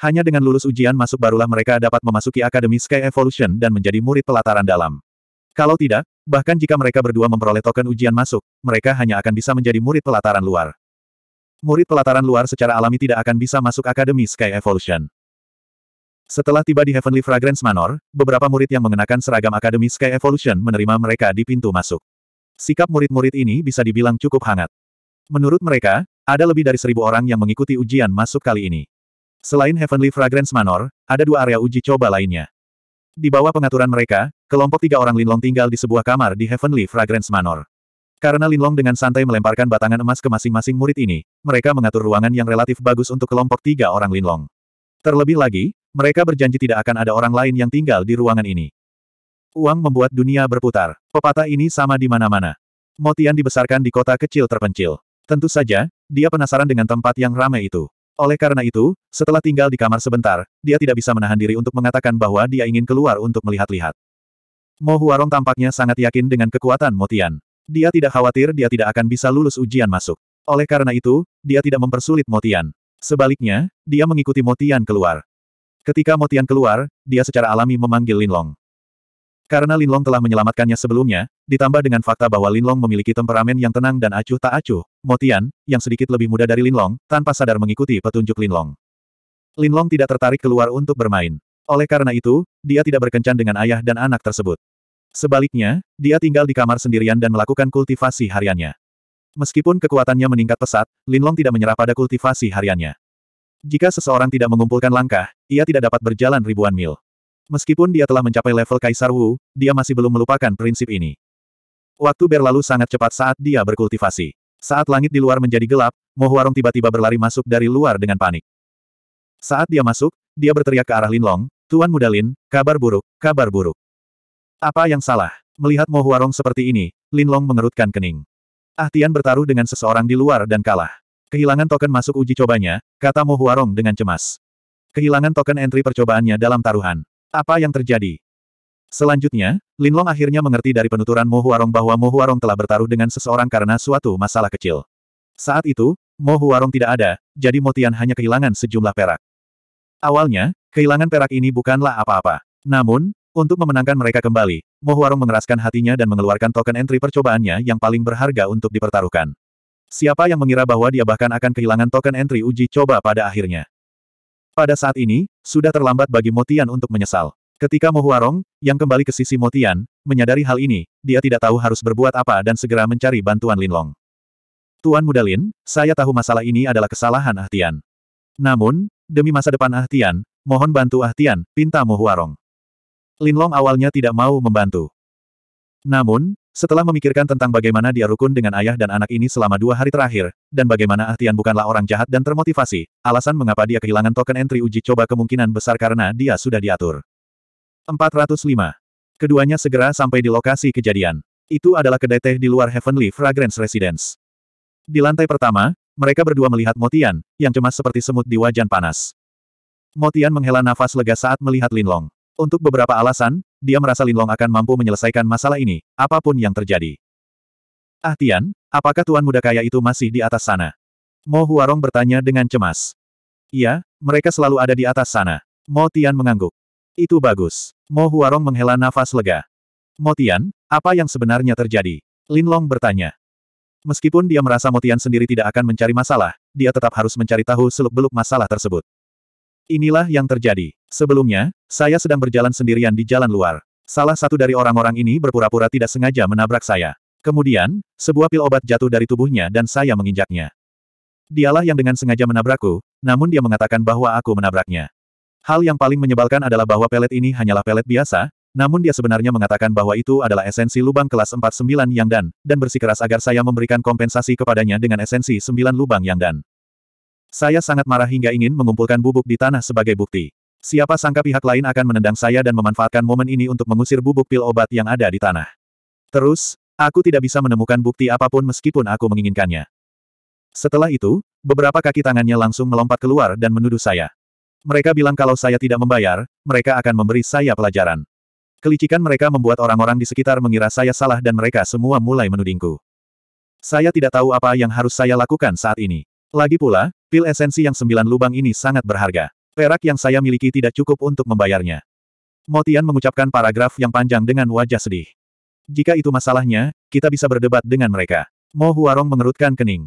Hanya dengan lulus ujian masuk barulah mereka dapat memasuki Akademi Sky Evolution dan menjadi murid pelataran dalam. Kalau tidak, Bahkan jika mereka berdua memperoleh token ujian masuk, mereka hanya akan bisa menjadi murid pelataran luar. Murid pelataran luar secara alami tidak akan bisa masuk Akademi Sky Evolution. Setelah tiba di Heavenly Fragrance Manor, beberapa murid yang mengenakan seragam Akademi Sky Evolution menerima mereka di pintu masuk. Sikap murid-murid ini bisa dibilang cukup hangat. Menurut mereka, ada lebih dari seribu orang yang mengikuti ujian masuk kali ini. Selain Heavenly Fragrance Manor, ada dua area uji coba lainnya. Di bawah pengaturan mereka, kelompok tiga orang Linlong tinggal di sebuah kamar di Heavenly Fragrance Manor. Karena Linlong dengan santai melemparkan batangan emas ke masing-masing murid ini, mereka mengatur ruangan yang relatif bagus untuk kelompok tiga orang Linlong. Terlebih lagi, mereka berjanji tidak akan ada orang lain yang tinggal di ruangan ini. Uang membuat dunia berputar. Pepatah ini sama di mana-mana. Motian dibesarkan di kota kecil terpencil. Tentu saja, dia penasaran dengan tempat yang ramai itu. Oleh karena itu, setelah tinggal di kamar sebentar, dia tidak bisa menahan diri untuk mengatakan bahwa dia ingin keluar untuk melihat-lihat. Mo Huarong tampaknya sangat yakin dengan kekuatan Motian. Dia tidak khawatir dia tidak akan bisa lulus ujian masuk. Oleh karena itu, dia tidak mempersulit Motian. Sebaliknya, dia mengikuti Motian keluar. Ketika Motian keluar, dia secara alami memanggil Linlong. Karena Linlong telah menyelamatkannya sebelumnya, ditambah dengan fakta bahwa Linlong memiliki temperamen yang tenang dan acuh tak acuh, Motian, yang sedikit lebih muda dari Linlong, tanpa sadar mengikuti petunjuk Linlong. Linlong tidak tertarik keluar untuk bermain. Oleh karena itu, dia tidak berkencan dengan ayah dan anak tersebut. Sebaliknya, dia tinggal di kamar sendirian dan melakukan kultivasi hariannya. Meskipun kekuatannya meningkat pesat, Linlong tidak menyerah pada kultivasi hariannya. Jika seseorang tidak mengumpulkan langkah, ia tidak dapat berjalan ribuan mil. Meskipun dia telah mencapai level Kaisar Wu, dia masih belum melupakan prinsip ini. Waktu berlalu sangat cepat saat dia berkultivasi. Saat langit di luar menjadi gelap, Mohuarong tiba-tiba berlari masuk dari luar dengan panik. Saat dia masuk, dia berteriak ke arah Linlong, Tuan Muda Lin, kabar buruk, kabar buruk. Apa yang salah? Melihat Mohuarong seperti ini, Linlong mengerutkan kening. Ahtian bertaruh dengan seseorang di luar dan kalah. Kehilangan token masuk uji cobanya, kata Mohuarong dengan cemas. Kehilangan token entry percobaannya dalam taruhan. Apa yang terjadi? Selanjutnya, Linlong akhirnya mengerti dari penuturan Mo Huarong bahwa Mo Huarong telah bertaruh dengan seseorang karena suatu masalah kecil. Saat itu, Mo Huarong tidak ada, jadi Motian hanya kehilangan sejumlah perak. Awalnya, kehilangan perak ini bukanlah apa-apa. Namun, untuk memenangkan mereka kembali, Mo Huarong mengeraskan hatinya dan mengeluarkan token entry percobaannya yang paling berharga untuk dipertaruhkan. Siapa yang mengira bahwa dia bahkan akan kehilangan token entry uji coba pada akhirnya? Pada saat ini, sudah terlambat bagi Motian untuk menyesal. Ketika Mohuarong, yang kembali ke sisi Motian, menyadari hal ini, dia tidak tahu harus berbuat apa dan segera mencari bantuan Linlong. Tuan Mudalin, saya tahu masalah ini adalah kesalahan Ahtian. Namun, demi masa depan Ahtian, mohon bantu Ahtian, pinta Mohuarong. Linlong awalnya tidak mau membantu. Namun, setelah memikirkan tentang bagaimana dia rukun dengan ayah dan anak ini selama dua hari terakhir, dan bagaimana Ahtian bukanlah orang jahat dan termotivasi, alasan mengapa dia kehilangan token entry uji coba kemungkinan besar karena dia sudah diatur. 405. Keduanya segera sampai di lokasi kejadian. Itu adalah kedai teh di luar Heavenly Fragrance Residence. Di lantai pertama, mereka berdua melihat Motian, yang cemas seperti semut di wajan panas. Motian menghela nafas lega saat melihat Linlong. Untuk beberapa alasan, dia merasa Linlong akan mampu menyelesaikan masalah ini, apapun yang terjadi. Ah Tian, apakah Tuan Muda Kaya itu masih di atas sana? Mo Huarong bertanya dengan cemas. Iya, mereka selalu ada di atas sana. Mo Tian mengangguk. Itu bagus. Mo Huarong menghela nafas lega. Mo Tian, apa yang sebenarnya terjadi? Linlong bertanya. Meskipun dia merasa Motian sendiri tidak akan mencari masalah, dia tetap harus mencari tahu seluk-beluk masalah tersebut. Inilah yang terjadi. Sebelumnya, saya sedang berjalan sendirian di jalan luar. Salah satu dari orang-orang ini berpura-pura tidak sengaja menabrak saya. Kemudian, sebuah pil obat jatuh dari tubuhnya dan saya menginjaknya. Dialah yang dengan sengaja menabrakku, namun dia mengatakan bahwa aku menabraknya. Hal yang paling menyebalkan adalah bahwa pelet ini hanyalah pelet biasa, namun dia sebenarnya mengatakan bahwa itu adalah esensi lubang kelas 49 yang dan, dan bersikeras agar saya memberikan kompensasi kepadanya dengan esensi 9 lubang yang dan. Saya sangat marah hingga ingin mengumpulkan bubuk di tanah sebagai bukti. Siapa sangka pihak lain akan menendang saya dan memanfaatkan momen ini untuk mengusir bubuk pil obat yang ada di tanah. Terus, aku tidak bisa menemukan bukti apapun meskipun aku menginginkannya. Setelah itu, beberapa kaki tangannya langsung melompat keluar dan menuduh saya. Mereka bilang kalau saya tidak membayar, mereka akan memberi saya pelajaran. Kelicikan mereka membuat orang-orang di sekitar mengira saya salah dan mereka semua mulai menudingku. Saya tidak tahu apa yang harus saya lakukan saat ini. Lagi pula, Pil esensi yang sembilan lubang ini sangat berharga. Perak yang saya miliki tidak cukup untuk membayarnya. Motian mengucapkan paragraf yang panjang dengan wajah sedih. Jika itu masalahnya, kita bisa berdebat dengan mereka. Mo Huarong mengerutkan kening.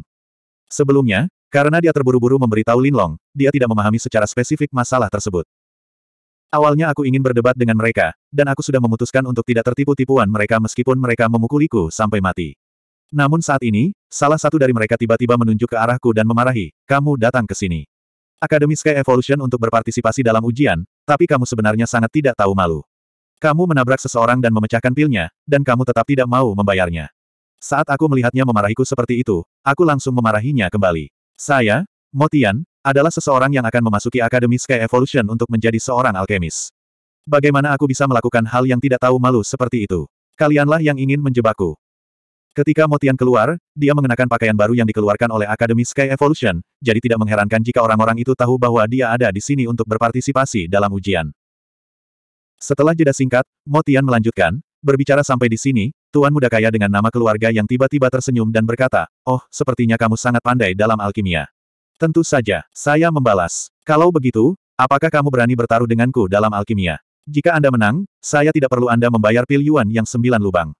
Sebelumnya, karena dia terburu-buru memberitahu Linlong, dia tidak memahami secara spesifik masalah tersebut. Awalnya aku ingin berdebat dengan mereka, dan aku sudah memutuskan untuk tidak tertipu tipuan mereka meskipun mereka memukuliku sampai mati. Namun saat ini, salah satu dari mereka tiba-tiba menunjuk ke arahku dan memarahi, kamu datang ke sini. Akademi Sky Evolution untuk berpartisipasi dalam ujian, tapi kamu sebenarnya sangat tidak tahu malu. Kamu menabrak seseorang dan memecahkan pilnya, dan kamu tetap tidak mau membayarnya. Saat aku melihatnya memarahiku seperti itu, aku langsung memarahinya kembali. Saya, Motian, adalah seseorang yang akan memasuki Akademi Sky Evolution untuk menjadi seorang alkemis. Bagaimana aku bisa melakukan hal yang tidak tahu malu seperti itu? Kalianlah yang ingin menjebakku. Ketika Motian keluar, dia mengenakan pakaian baru yang dikeluarkan oleh Akademi Sky Evolution, jadi tidak mengherankan jika orang-orang itu tahu bahwa dia ada di sini untuk berpartisipasi dalam ujian. Setelah jeda singkat, Motian melanjutkan, berbicara sampai di sini, Tuan Muda Kaya dengan nama keluarga yang tiba-tiba tersenyum dan berkata, Oh, sepertinya kamu sangat pandai dalam alkimia. Tentu saja, saya membalas. Kalau begitu, apakah kamu berani bertaruh denganku dalam alkimia? Jika Anda menang, saya tidak perlu Anda membayar pil yuan yang sembilan lubang.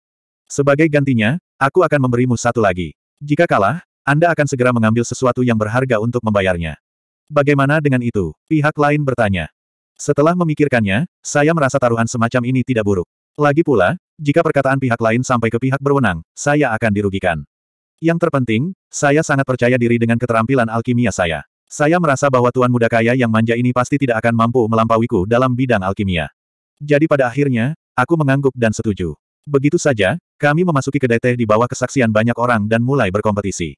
Sebagai gantinya, aku akan memberimu satu lagi. Jika kalah, Anda akan segera mengambil sesuatu yang berharga untuk membayarnya. Bagaimana dengan itu? Pihak lain bertanya. Setelah memikirkannya, saya merasa taruhan semacam ini tidak buruk. Lagi pula, jika perkataan pihak lain sampai ke pihak berwenang, saya akan dirugikan. Yang terpenting, saya sangat percaya diri dengan keterampilan alkimia saya. Saya merasa bahwa Tuan Muda Kaya yang manja ini pasti tidak akan mampu melampauiku dalam bidang alkimia. Jadi pada akhirnya, aku mengangguk dan setuju. Begitu saja, kami memasuki kedai teh di bawah kesaksian banyak orang dan mulai berkompetisi.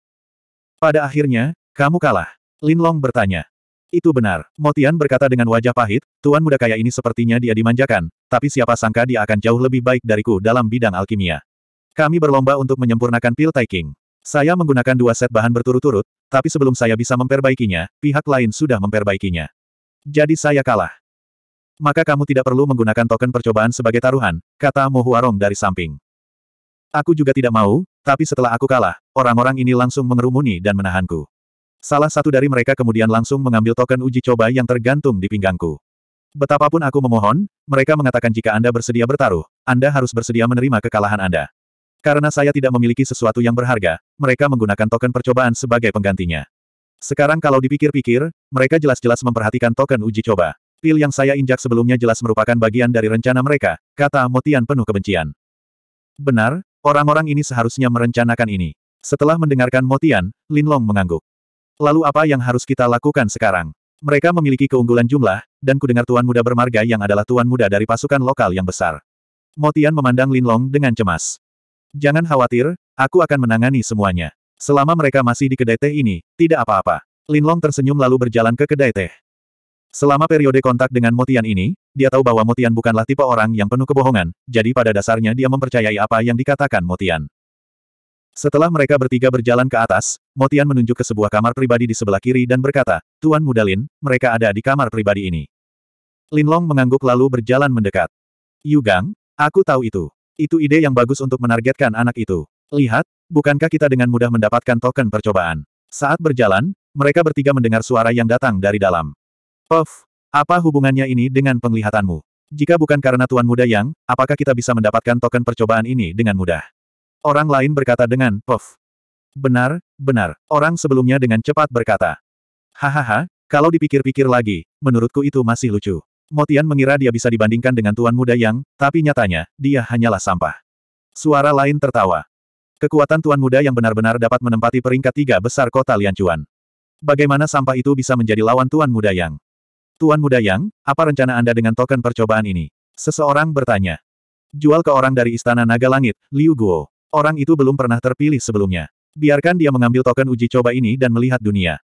Pada akhirnya, kamu kalah. Lin Long bertanya. Itu benar, Motian berkata dengan wajah pahit, Tuan muda kaya ini sepertinya dia dimanjakan, tapi siapa sangka dia akan jauh lebih baik dariku dalam bidang alkimia. Kami berlomba untuk menyempurnakan pil Taiking. Saya menggunakan dua set bahan berturut-turut, tapi sebelum saya bisa memperbaikinya, pihak lain sudah memperbaikinya. Jadi saya kalah maka kamu tidak perlu menggunakan token percobaan sebagai taruhan, kata Mohuarong dari samping. Aku juga tidak mau, tapi setelah aku kalah, orang-orang ini langsung mengerumuni dan menahanku. Salah satu dari mereka kemudian langsung mengambil token uji coba yang tergantung di pinggangku. Betapapun aku memohon, mereka mengatakan jika Anda bersedia bertaruh, Anda harus bersedia menerima kekalahan Anda. Karena saya tidak memiliki sesuatu yang berharga, mereka menggunakan token percobaan sebagai penggantinya. Sekarang kalau dipikir-pikir, mereka jelas-jelas memperhatikan token uji coba. Pil yang saya injak sebelumnya jelas merupakan bagian dari rencana mereka, kata Motian penuh kebencian. Benar, orang-orang ini seharusnya merencanakan ini. Setelah mendengarkan Motian, Lin Long mengangguk. Lalu apa yang harus kita lakukan sekarang? Mereka memiliki keunggulan jumlah, dan kudengar tuan muda bermarga yang adalah tuan muda dari pasukan lokal yang besar. Motian memandang Lin Long dengan cemas. Jangan khawatir, aku akan menangani semuanya. Selama mereka masih di kedai teh ini, tidak apa-apa. Lin Long tersenyum lalu berjalan ke kedai teh. Selama periode kontak dengan Motian ini, dia tahu bahwa Motian bukanlah tipe orang yang penuh kebohongan, jadi pada dasarnya dia mempercayai apa yang dikatakan Motian. Setelah mereka bertiga berjalan ke atas, Motian menunjuk ke sebuah kamar pribadi di sebelah kiri dan berkata, Tuan Mudalin, mereka ada di kamar pribadi ini. Linlong mengangguk lalu berjalan mendekat. Yugang, aku tahu itu. Itu ide yang bagus untuk menargetkan anak itu. Lihat, bukankah kita dengan mudah mendapatkan token percobaan? Saat berjalan, mereka bertiga mendengar suara yang datang dari dalam. Of, apa hubungannya ini dengan penglihatanmu? Jika bukan karena Tuan Muda Yang, apakah kita bisa mendapatkan token percobaan ini dengan mudah? Orang lain berkata dengan, Puff. Benar, benar, orang sebelumnya dengan cepat berkata. Hahaha, kalau dipikir-pikir lagi, menurutku itu masih lucu. Motian mengira dia bisa dibandingkan dengan Tuan Muda Yang, tapi nyatanya, dia hanyalah sampah. Suara lain tertawa. Kekuatan Tuan Muda yang benar-benar dapat menempati peringkat tiga besar kota Liancuan. Bagaimana sampah itu bisa menjadi lawan Tuan Muda Yang? Tuan Muda Yang, apa rencana Anda dengan token percobaan ini? Seseorang bertanya. Jual ke orang dari Istana Naga Langit, Liu Guo. Orang itu belum pernah terpilih sebelumnya. Biarkan dia mengambil token uji coba ini dan melihat dunia.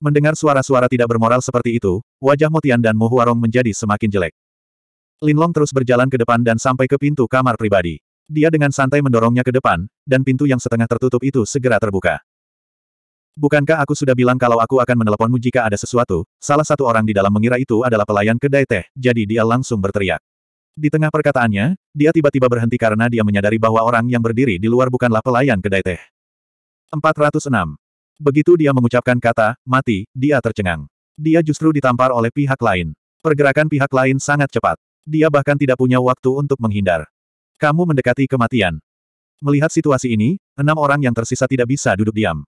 Mendengar suara-suara tidak bermoral seperti itu, wajah Motian dan Mo Huarong menjadi semakin jelek. Linlong terus berjalan ke depan dan sampai ke pintu kamar pribadi. Dia dengan santai mendorongnya ke depan, dan pintu yang setengah tertutup itu segera terbuka. Bukankah aku sudah bilang kalau aku akan meneleponmu jika ada sesuatu? Salah satu orang di dalam mengira itu adalah pelayan kedai teh, jadi dia langsung berteriak. Di tengah perkataannya, dia tiba-tiba berhenti karena dia menyadari bahwa orang yang berdiri di luar bukanlah pelayan kedai teh. 406. Begitu dia mengucapkan kata, mati, dia tercengang. Dia justru ditampar oleh pihak lain. Pergerakan pihak lain sangat cepat. Dia bahkan tidak punya waktu untuk menghindar. Kamu mendekati kematian. Melihat situasi ini, enam orang yang tersisa tidak bisa duduk diam.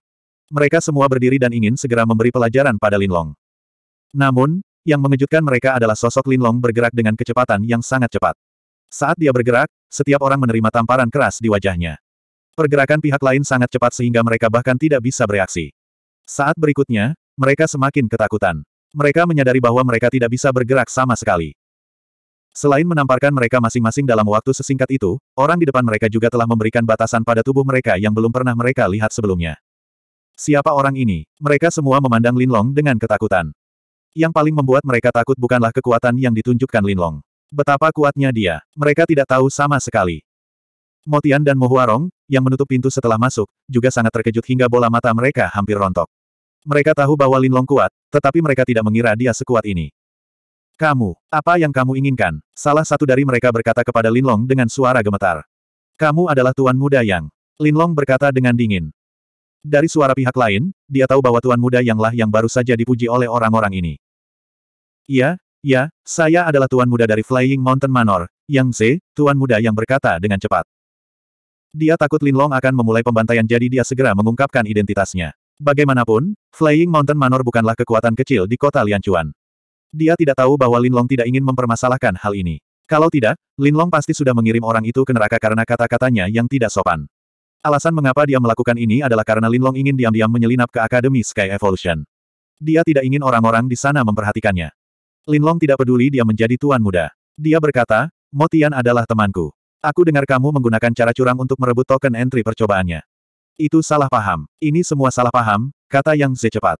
Mereka semua berdiri dan ingin segera memberi pelajaran pada Linlong. Namun, yang mengejutkan mereka adalah sosok Linlong bergerak dengan kecepatan yang sangat cepat. Saat dia bergerak, setiap orang menerima tamparan keras di wajahnya. Pergerakan pihak lain sangat cepat sehingga mereka bahkan tidak bisa bereaksi. Saat berikutnya, mereka semakin ketakutan. Mereka menyadari bahwa mereka tidak bisa bergerak sama sekali. Selain menamparkan mereka masing-masing dalam waktu sesingkat itu, orang di depan mereka juga telah memberikan batasan pada tubuh mereka yang belum pernah mereka lihat sebelumnya. Siapa orang ini? Mereka semua memandang Linlong dengan ketakutan. Yang paling membuat mereka takut bukanlah kekuatan yang ditunjukkan Linlong. Betapa kuatnya dia. Mereka tidak tahu sama sekali. Motian dan Mohuarong, yang menutup pintu setelah masuk, juga sangat terkejut hingga bola mata mereka hampir rontok. Mereka tahu bahwa Linlong kuat, tetapi mereka tidak mengira dia sekuat ini. Kamu, apa yang kamu inginkan? Salah satu dari mereka berkata kepada Linlong dengan suara gemetar. Kamu adalah tuan muda yang... Linlong berkata dengan dingin. Dari suara pihak lain, dia tahu bahwa tuan muda yanglah yang baru saja dipuji oleh orang-orang ini. Ya, ya, saya adalah tuan muda dari Flying Mountain Manor, Yang Ze, tuan muda yang berkata dengan cepat. Dia takut Lin Long akan memulai pembantaian jadi dia segera mengungkapkan identitasnya. Bagaimanapun, Flying Mountain Manor bukanlah kekuatan kecil di kota Liancuan. Dia tidak tahu bahwa Lin Long tidak ingin mempermasalahkan hal ini. Kalau tidak, Lin Long pasti sudah mengirim orang itu ke neraka karena kata-katanya yang tidak sopan. Alasan mengapa dia melakukan ini adalah karena Linlong ingin diam-diam menyelinap ke Akademi Sky Evolution. Dia tidak ingin orang-orang di sana memperhatikannya. Linlong tidak peduli dia menjadi tuan muda. Dia berkata, Motian adalah temanku. Aku dengar kamu menggunakan cara curang untuk merebut token entry percobaannya. Itu salah paham. Ini semua salah paham, kata Yang Ze cepat.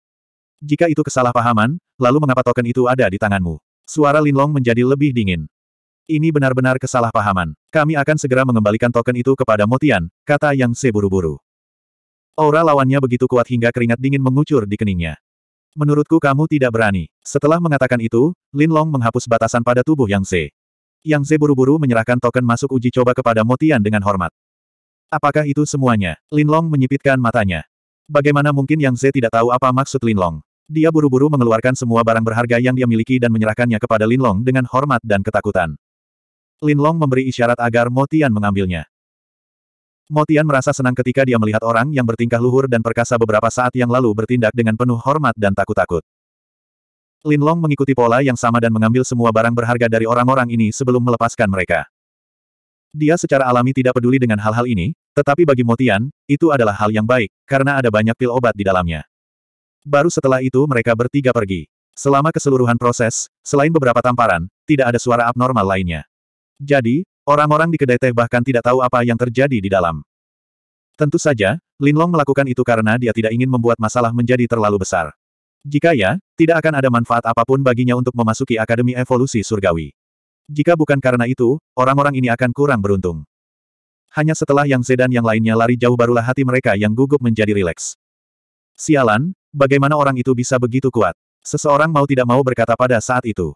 Jika itu kesalahpahaman, lalu mengapa token itu ada di tanganmu? Suara Linlong menjadi lebih dingin. Ini benar-benar kesalahpahaman. Kami akan segera mengembalikan token itu kepada Motian, kata Yang Se buru-buru. Aura lawannya begitu kuat hingga keringat dingin mengucur di keningnya. Menurutku kamu tidak berani. Setelah mengatakan itu, Lin Long menghapus batasan pada tubuh Yang Se. Yang Ze buru-buru menyerahkan token masuk uji coba kepada Motian dengan hormat. Apakah itu semuanya? Lin Long menyipitkan matanya. Bagaimana mungkin Yang Ze tidak tahu apa maksud Lin Long? Dia buru-buru mengeluarkan semua barang berharga yang dia miliki dan menyerahkannya kepada Lin Long dengan hormat dan ketakutan. Lin Long memberi isyarat agar Motian mengambilnya. Motian merasa senang ketika dia melihat orang yang bertingkah luhur dan perkasa beberapa saat yang lalu bertindak dengan penuh hormat dan takut-takut. Lin Long mengikuti pola yang sama dan mengambil semua barang berharga dari orang-orang ini sebelum melepaskan mereka. Dia secara alami tidak peduli dengan hal-hal ini, tetapi bagi Motian, itu adalah hal yang baik, karena ada banyak pil obat di dalamnya. Baru setelah itu mereka bertiga pergi. Selama keseluruhan proses, selain beberapa tamparan, tidak ada suara abnormal lainnya. Jadi, orang-orang di kedai teh bahkan tidak tahu apa yang terjadi di dalam. Tentu saja, Linlong melakukan itu karena dia tidak ingin membuat masalah menjadi terlalu besar. Jika ya, tidak akan ada manfaat apapun baginya untuk memasuki Akademi Evolusi Surgawi. Jika bukan karena itu, orang-orang ini akan kurang beruntung. Hanya setelah yang Zedan yang lainnya lari jauh barulah hati mereka yang gugup menjadi rileks. Sialan, bagaimana orang itu bisa begitu kuat? Seseorang mau tidak mau berkata pada saat itu.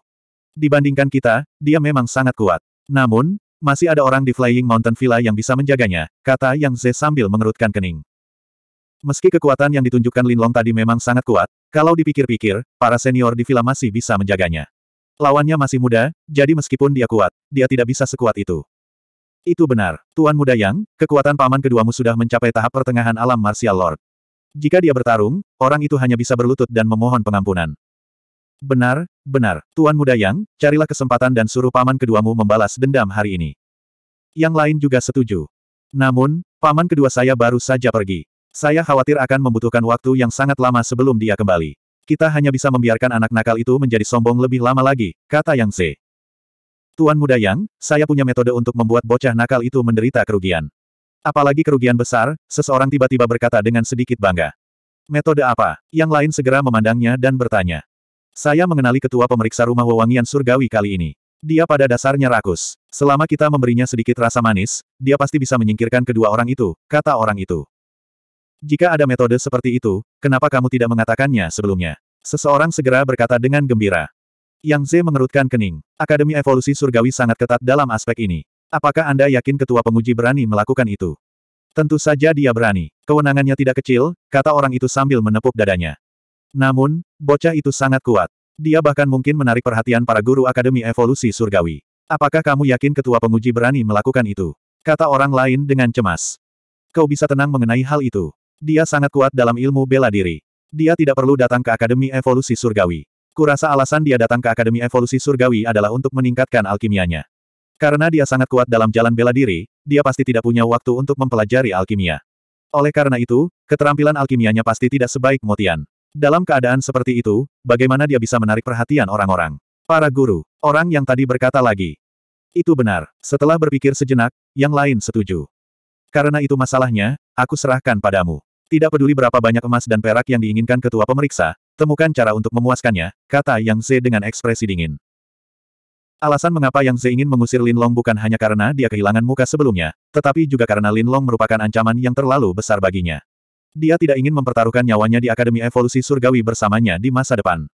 Dibandingkan kita, dia memang sangat kuat. Namun, masih ada orang di Flying Mountain Villa yang bisa menjaganya, kata Yang Ze sambil mengerutkan kening. Meski kekuatan yang ditunjukkan Lin Long tadi memang sangat kuat, kalau dipikir-pikir, para senior di villa masih bisa menjaganya. Lawannya masih muda, jadi meskipun dia kuat, dia tidak bisa sekuat itu. Itu benar, Tuan Muda Yang, kekuatan paman keduamu sudah mencapai tahap pertengahan alam martial lord. Jika dia bertarung, orang itu hanya bisa berlutut dan memohon pengampunan. Benar, benar, Tuan Muda Yang, carilah kesempatan dan suruh paman keduamu membalas dendam hari ini. Yang lain juga setuju. Namun, paman kedua saya baru saja pergi. Saya khawatir akan membutuhkan waktu yang sangat lama sebelum dia kembali. Kita hanya bisa membiarkan anak nakal itu menjadi sombong lebih lama lagi, kata Yang Ze. Tuan Muda Yang, saya punya metode untuk membuat bocah nakal itu menderita kerugian. Apalagi kerugian besar, seseorang tiba-tiba berkata dengan sedikit bangga. Metode apa? Yang lain segera memandangnya dan bertanya. Saya mengenali ketua pemeriksa rumah wewangian surgawi kali ini. Dia pada dasarnya rakus. Selama kita memberinya sedikit rasa manis, dia pasti bisa menyingkirkan kedua orang itu, kata orang itu. Jika ada metode seperti itu, kenapa kamu tidak mengatakannya sebelumnya? Seseorang segera berkata dengan gembira. Yang Z mengerutkan kening. Akademi Evolusi Surgawi sangat ketat dalam aspek ini. Apakah Anda yakin ketua penguji berani melakukan itu? Tentu saja dia berani. Kewenangannya tidak kecil, kata orang itu sambil menepuk dadanya. Namun, bocah itu sangat kuat. Dia bahkan mungkin menarik perhatian para guru Akademi Evolusi Surgawi. Apakah kamu yakin ketua penguji berani melakukan itu? Kata orang lain dengan cemas. Kau bisa tenang mengenai hal itu. Dia sangat kuat dalam ilmu bela diri. Dia tidak perlu datang ke Akademi Evolusi Surgawi. Kurasa alasan dia datang ke Akademi Evolusi Surgawi adalah untuk meningkatkan alkimianya. Karena dia sangat kuat dalam jalan bela diri, dia pasti tidak punya waktu untuk mempelajari alkimia. Oleh karena itu, keterampilan alkimianya pasti tidak sebaik Motian. Dalam keadaan seperti itu, bagaimana dia bisa menarik perhatian orang-orang? Para guru, orang yang tadi berkata lagi. Itu benar. Setelah berpikir sejenak, yang lain setuju. Karena itu masalahnya, aku serahkan padamu. Tidak peduli berapa banyak emas dan perak yang diinginkan ketua pemeriksa, temukan cara untuk memuaskannya, kata Yang Ze dengan ekspresi dingin. Alasan mengapa Yang Ze ingin mengusir Lin Long bukan hanya karena dia kehilangan muka sebelumnya, tetapi juga karena Lin Long merupakan ancaman yang terlalu besar baginya. Dia tidak ingin mempertaruhkan nyawanya di Akademi Evolusi Surgawi bersamanya di masa depan.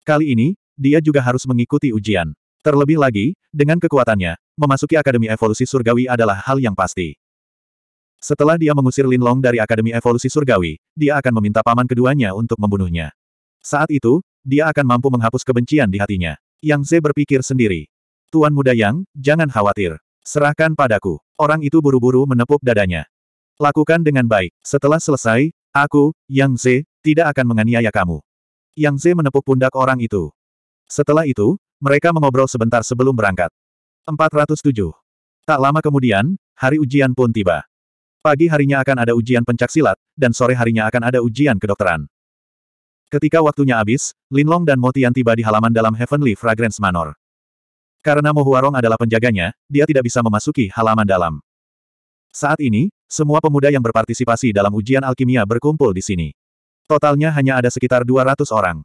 Kali ini, dia juga harus mengikuti ujian. Terlebih lagi, dengan kekuatannya, memasuki Akademi Evolusi Surgawi adalah hal yang pasti. Setelah dia mengusir Lin Long dari Akademi Evolusi Surgawi, dia akan meminta paman keduanya untuk membunuhnya. Saat itu, dia akan mampu menghapus kebencian di hatinya. Yang Ze berpikir sendiri. Tuan muda Yang, jangan khawatir. Serahkan padaku. Orang itu buru-buru menepuk dadanya. Lakukan dengan baik. Setelah selesai, aku, Yang Ze, tidak akan menganiaya kamu. Yang Ze menepuk pundak orang itu. Setelah itu, mereka mengobrol sebentar sebelum berangkat. 407. Tak lama kemudian, hari ujian pun tiba. Pagi harinya akan ada ujian pencaksilat, dan sore harinya akan ada ujian kedokteran. Ketika waktunya habis, Linlong dan Motian tiba di halaman dalam Heavenly Fragrance Manor. Karena Mohuarong adalah penjaganya, dia tidak bisa memasuki halaman dalam. Saat ini, semua pemuda yang berpartisipasi dalam ujian alkimia berkumpul di sini. Totalnya hanya ada sekitar 200 orang.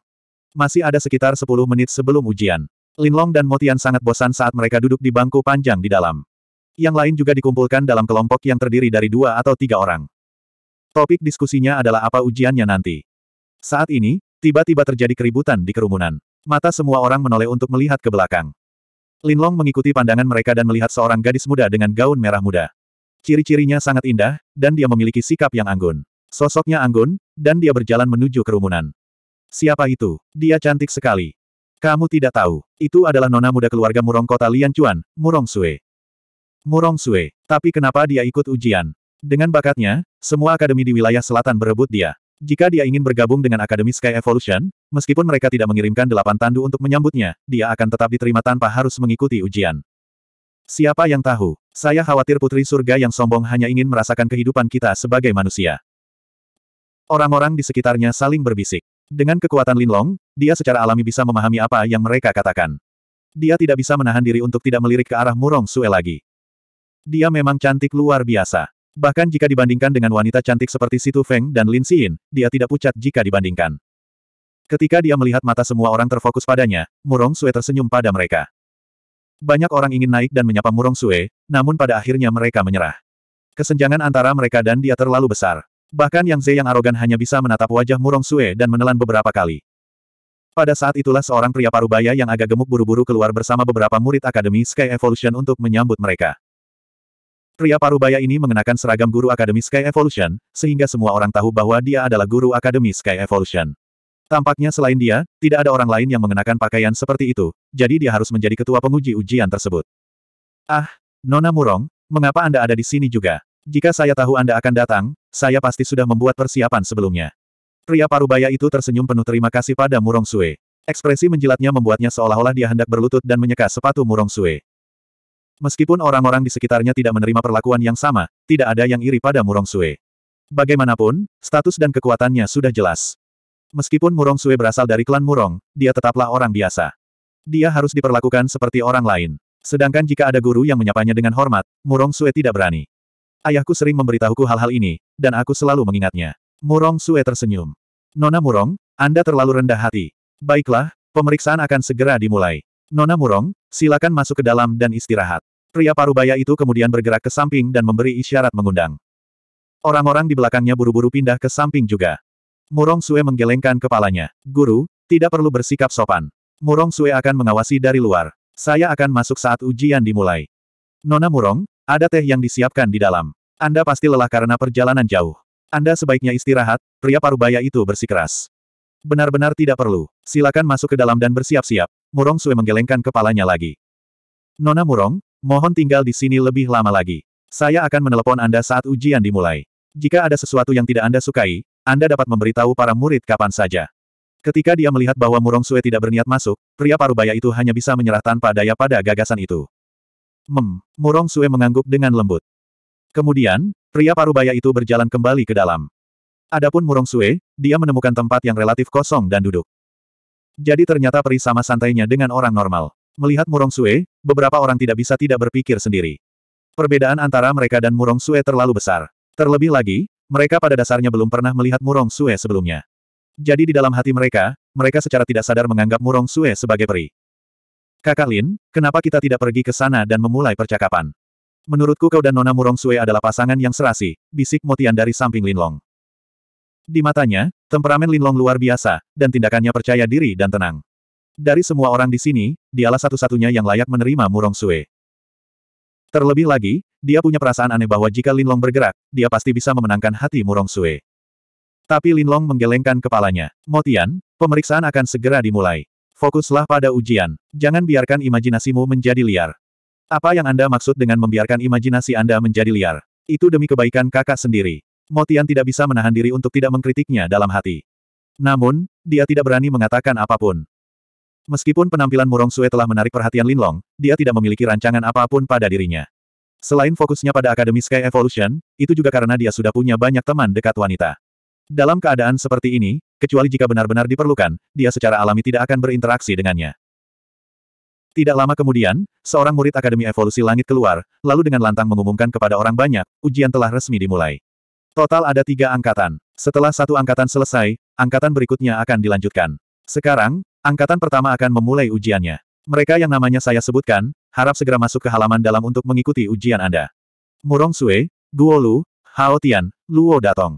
Masih ada sekitar 10 menit sebelum ujian. Linlong dan Motian sangat bosan saat mereka duduk di bangku panjang di dalam. Yang lain juga dikumpulkan dalam kelompok yang terdiri dari dua atau tiga orang. Topik diskusinya adalah apa ujiannya nanti. Saat ini, tiba-tiba terjadi keributan di kerumunan. Mata semua orang menoleh untuk melihat ke belakang. Linlong mengikuti pandangan mereka dan melihat seorang gadis muda dengan gaun merah muda. Ciri-cirinya sangat indah, dan dia memiliki sikap yang anggun. Sosoknya anggun, dan dia berjalan menuju kerumunan. Siapa itu? Dia cantik sekali. Kamu tidak tahu, itu adalah nona muda keluarga Murong kota Chuan, Murong Sue. Murong Sue, tapi kenapa dia ikut ujian? Dengan bakatnya, semua akademi di wilayah selatan berebut dia. Jika dia ingin bergabung dengan Akademi Sky Evolution, meskipun mereka tidak mengirimkan delapan tandu untuk menyambutnya, dia akan tetap diterima tanpa harus mengikuti ujian. Siapa yang tahu? Saya khawatir putri surga yang sombong hanya ingin merasakan kehidupan kita sebagai manusia. Orang-orang di sekitarnya saling berbisik. Dengan kekuatan Linlong, dia secara alami bisa memahami apa yang mereka katakan. Dia tidak bisa menahan diri untuk tidak melirik ke arah Murong Sue lagi. Dia memang cantik luar biasa. Bahkan jika dibandingkan dengan wanita cantik seperti Situ Feng dan Lin Xin, dia tidak pucat jika dibandingkan. Ketika dia melihat mata semua orang terfokus padanya, Murong Sue tersenyum pada mereka. Banyak orang ingin naik dan menyapa Murong Sue, namun pada akhirnya mereka menyerah. Kesenjangan antara mereka dan dia terlalu besar. Bahkan Yang Ze yang arogan hanya bisa menatap wajah Murong Sue dan menelan beberapa kali. Pada saat itulah seorang pria parubaya yang agak gemuk buru-buru keluar bersama beberapa murid Akademi Sky Evolution untuk menyambut mereka. Pria parubaya ini mengenakan seragam guru Akademi Sky Evolution, sehingga semua orang tahu bahwa dia adalah guru Akademi Sky Evolution. Tampaknya selain dia, tidak ada orang lain yang mengenakan pakaian seperti itu, jadi dia harus menjadi ketua penguji ujian tersebut. Ah, Nona Murong, mengapa Anda ada di sini juga? Jika saya tahu Anda akan datang, saya pasti sudah membuat persiapan sebelumnya. Pria parubaya itu tersenyum penuh terima kasih pada Murong Sue. Ekspresi menjilatnya membuatnya seolah-olah dia hendak berlutut dan menyeka sepatu Murong Sue. Meskipun orang-orang di sekitarnya tidak menerima perlakuan yang sama, tidak ada yang iri pada Murong Sue. Bagaimanapun, status dan kekuatannya sudah jelas. Meskipun Murong Sue berasal dari klan Murong, dia tetaplah orang biasa. Dia harus diperlakukan seperti orang lain. Sedangkan jika ada guru yang menyapanya dengan hormat, Murong Sue tidak berani. Ayahku sering memberitahuku hal-hal ini, dan aku selalu mengingatnya. Murong Sue tersenyum. Nona Murong, Anda terlalu rendah hati. Baiklah, pemeriksaan akan segera dimulai. Nona Murong, silakan masuk ke dalam dan istirahat. Pria parubaya itu kemudian bergerak ke samping dan memberi isyarat mengundang. Orang-orang di belakangnya buru-buru pindah ke samping juga. Murong Sue menggelengkan kepalanya. Guru, tidak perlu bersikap sopan. Murong Sue akan mengawasi dari luar. Saya akan masuk saat ujian dimulai. Nona Murong, ada teh yang disiapkan di dalam. Anda pasti lelah karena perjalanan jauh. Anda sebaiknya istirahat, pria parubaya itu bersikeras. Benar-benar tidak perlu. Silakan masuk ke dalam dan bersiap-siap. Murong Sue menggelengkan kepalanya lagi. Nona Murong, mohon tinggal di sini lebih lama lagi. Saya akan menelepon Anda saat ujian dimulai. Jika ada sesuatu yang tidak Anda sukai, anda dapat memberitahu para murid kapan saja. Ketika dia melihat bahwa Murong Sue tidak berniat masuk, pria parubaya itu hanya bisa menyerah tanpa daya pada gagasan itu. Mem, Murong Sue mengangguk dengan lembut. Kemudian, pria parubaya itu berjalan kembali ke dalam. Adapun Murong Sue, dia menemukan tempat yang relatif kosong dan duduk. Jadi ternyata peri sama santainya dengan orang normal. Melihat Murong Sue, beberapa orang tidak bisa tidak berpikir sendiri. Perbedaan antara mereka dan Murong Sue terlalu besar. Terlebih lagi, mereka pada dasarnya belum pernah melihat Murong Sue sebelumnya. Jadi di dalam hati mereka, mereka secara tidak sadar menganggap Murong Sue sebagai peri. Kakak Lin, kenapa kita tidak pergi ke sana dan memulai percakapan? Menurutku kau dan Nona Murong Sue adalah pasangan yang serasi, bisik Motian dari samping Lin Long. Di matanya, temperamen Lin Long luar biasa, dan tindakannya percaya diri dan tenang. Dari semua orang di sini, dialah satu-satunya yang layak menerima Murong Sue. Terlebih lagi, dia punya perasaan aneh bahwa jika Linlong bergerak, dia pasti bisa memenangkan hati Murong Sue. Tapi Linlong menggelengkan kepalanya. Motian, pemeriksaan akan segera dimulai. Fokuslah pada ujian. Jangan biarkan imajinasimu menjadi liar. Apa yang Anda maksud dengan membiarkan imajinasi Anda menjadi liar? Itu demi kebaikan kakak sendiri. Motian tidak bisa menahan diri untuk tidak mengkritiknya dalam hati. Namun, dia tidak berani mengatakan apapun. Meskipun penampilan Murong Sue telah menarik perhatian Linlong, dia tidak memiliki rancangan apapun pada dirinya. Selain fokusnya pada Akademi Sky Evolution, itu juga karena dia sudah punya banyak teman dekat wanita. Dalam keadaan seperti ini, kecuali jika benar-benar diperlukan, dia secara alami tidak akan berinteraksi dengannya. Tidak lama kemudian, seorang murid Akademi Evolusi Langit keluar, lalu dengan lantang mengumumkan kepada orang banyak, ujian telah resmi dimulai. Total ada tiga angkatan. Setelah satu angkatan selesai, angkatan berikutnya akan dilanjutkan. Sekarang, angkatan pertama akan memulai ujiannya. Mereka yang namanya saya sebutkan, harap segera masuk ke halaman dalam untuk mengikuti ujian Anda. Murong Sue, Guo Lu, Hao Tian, Luo Datong.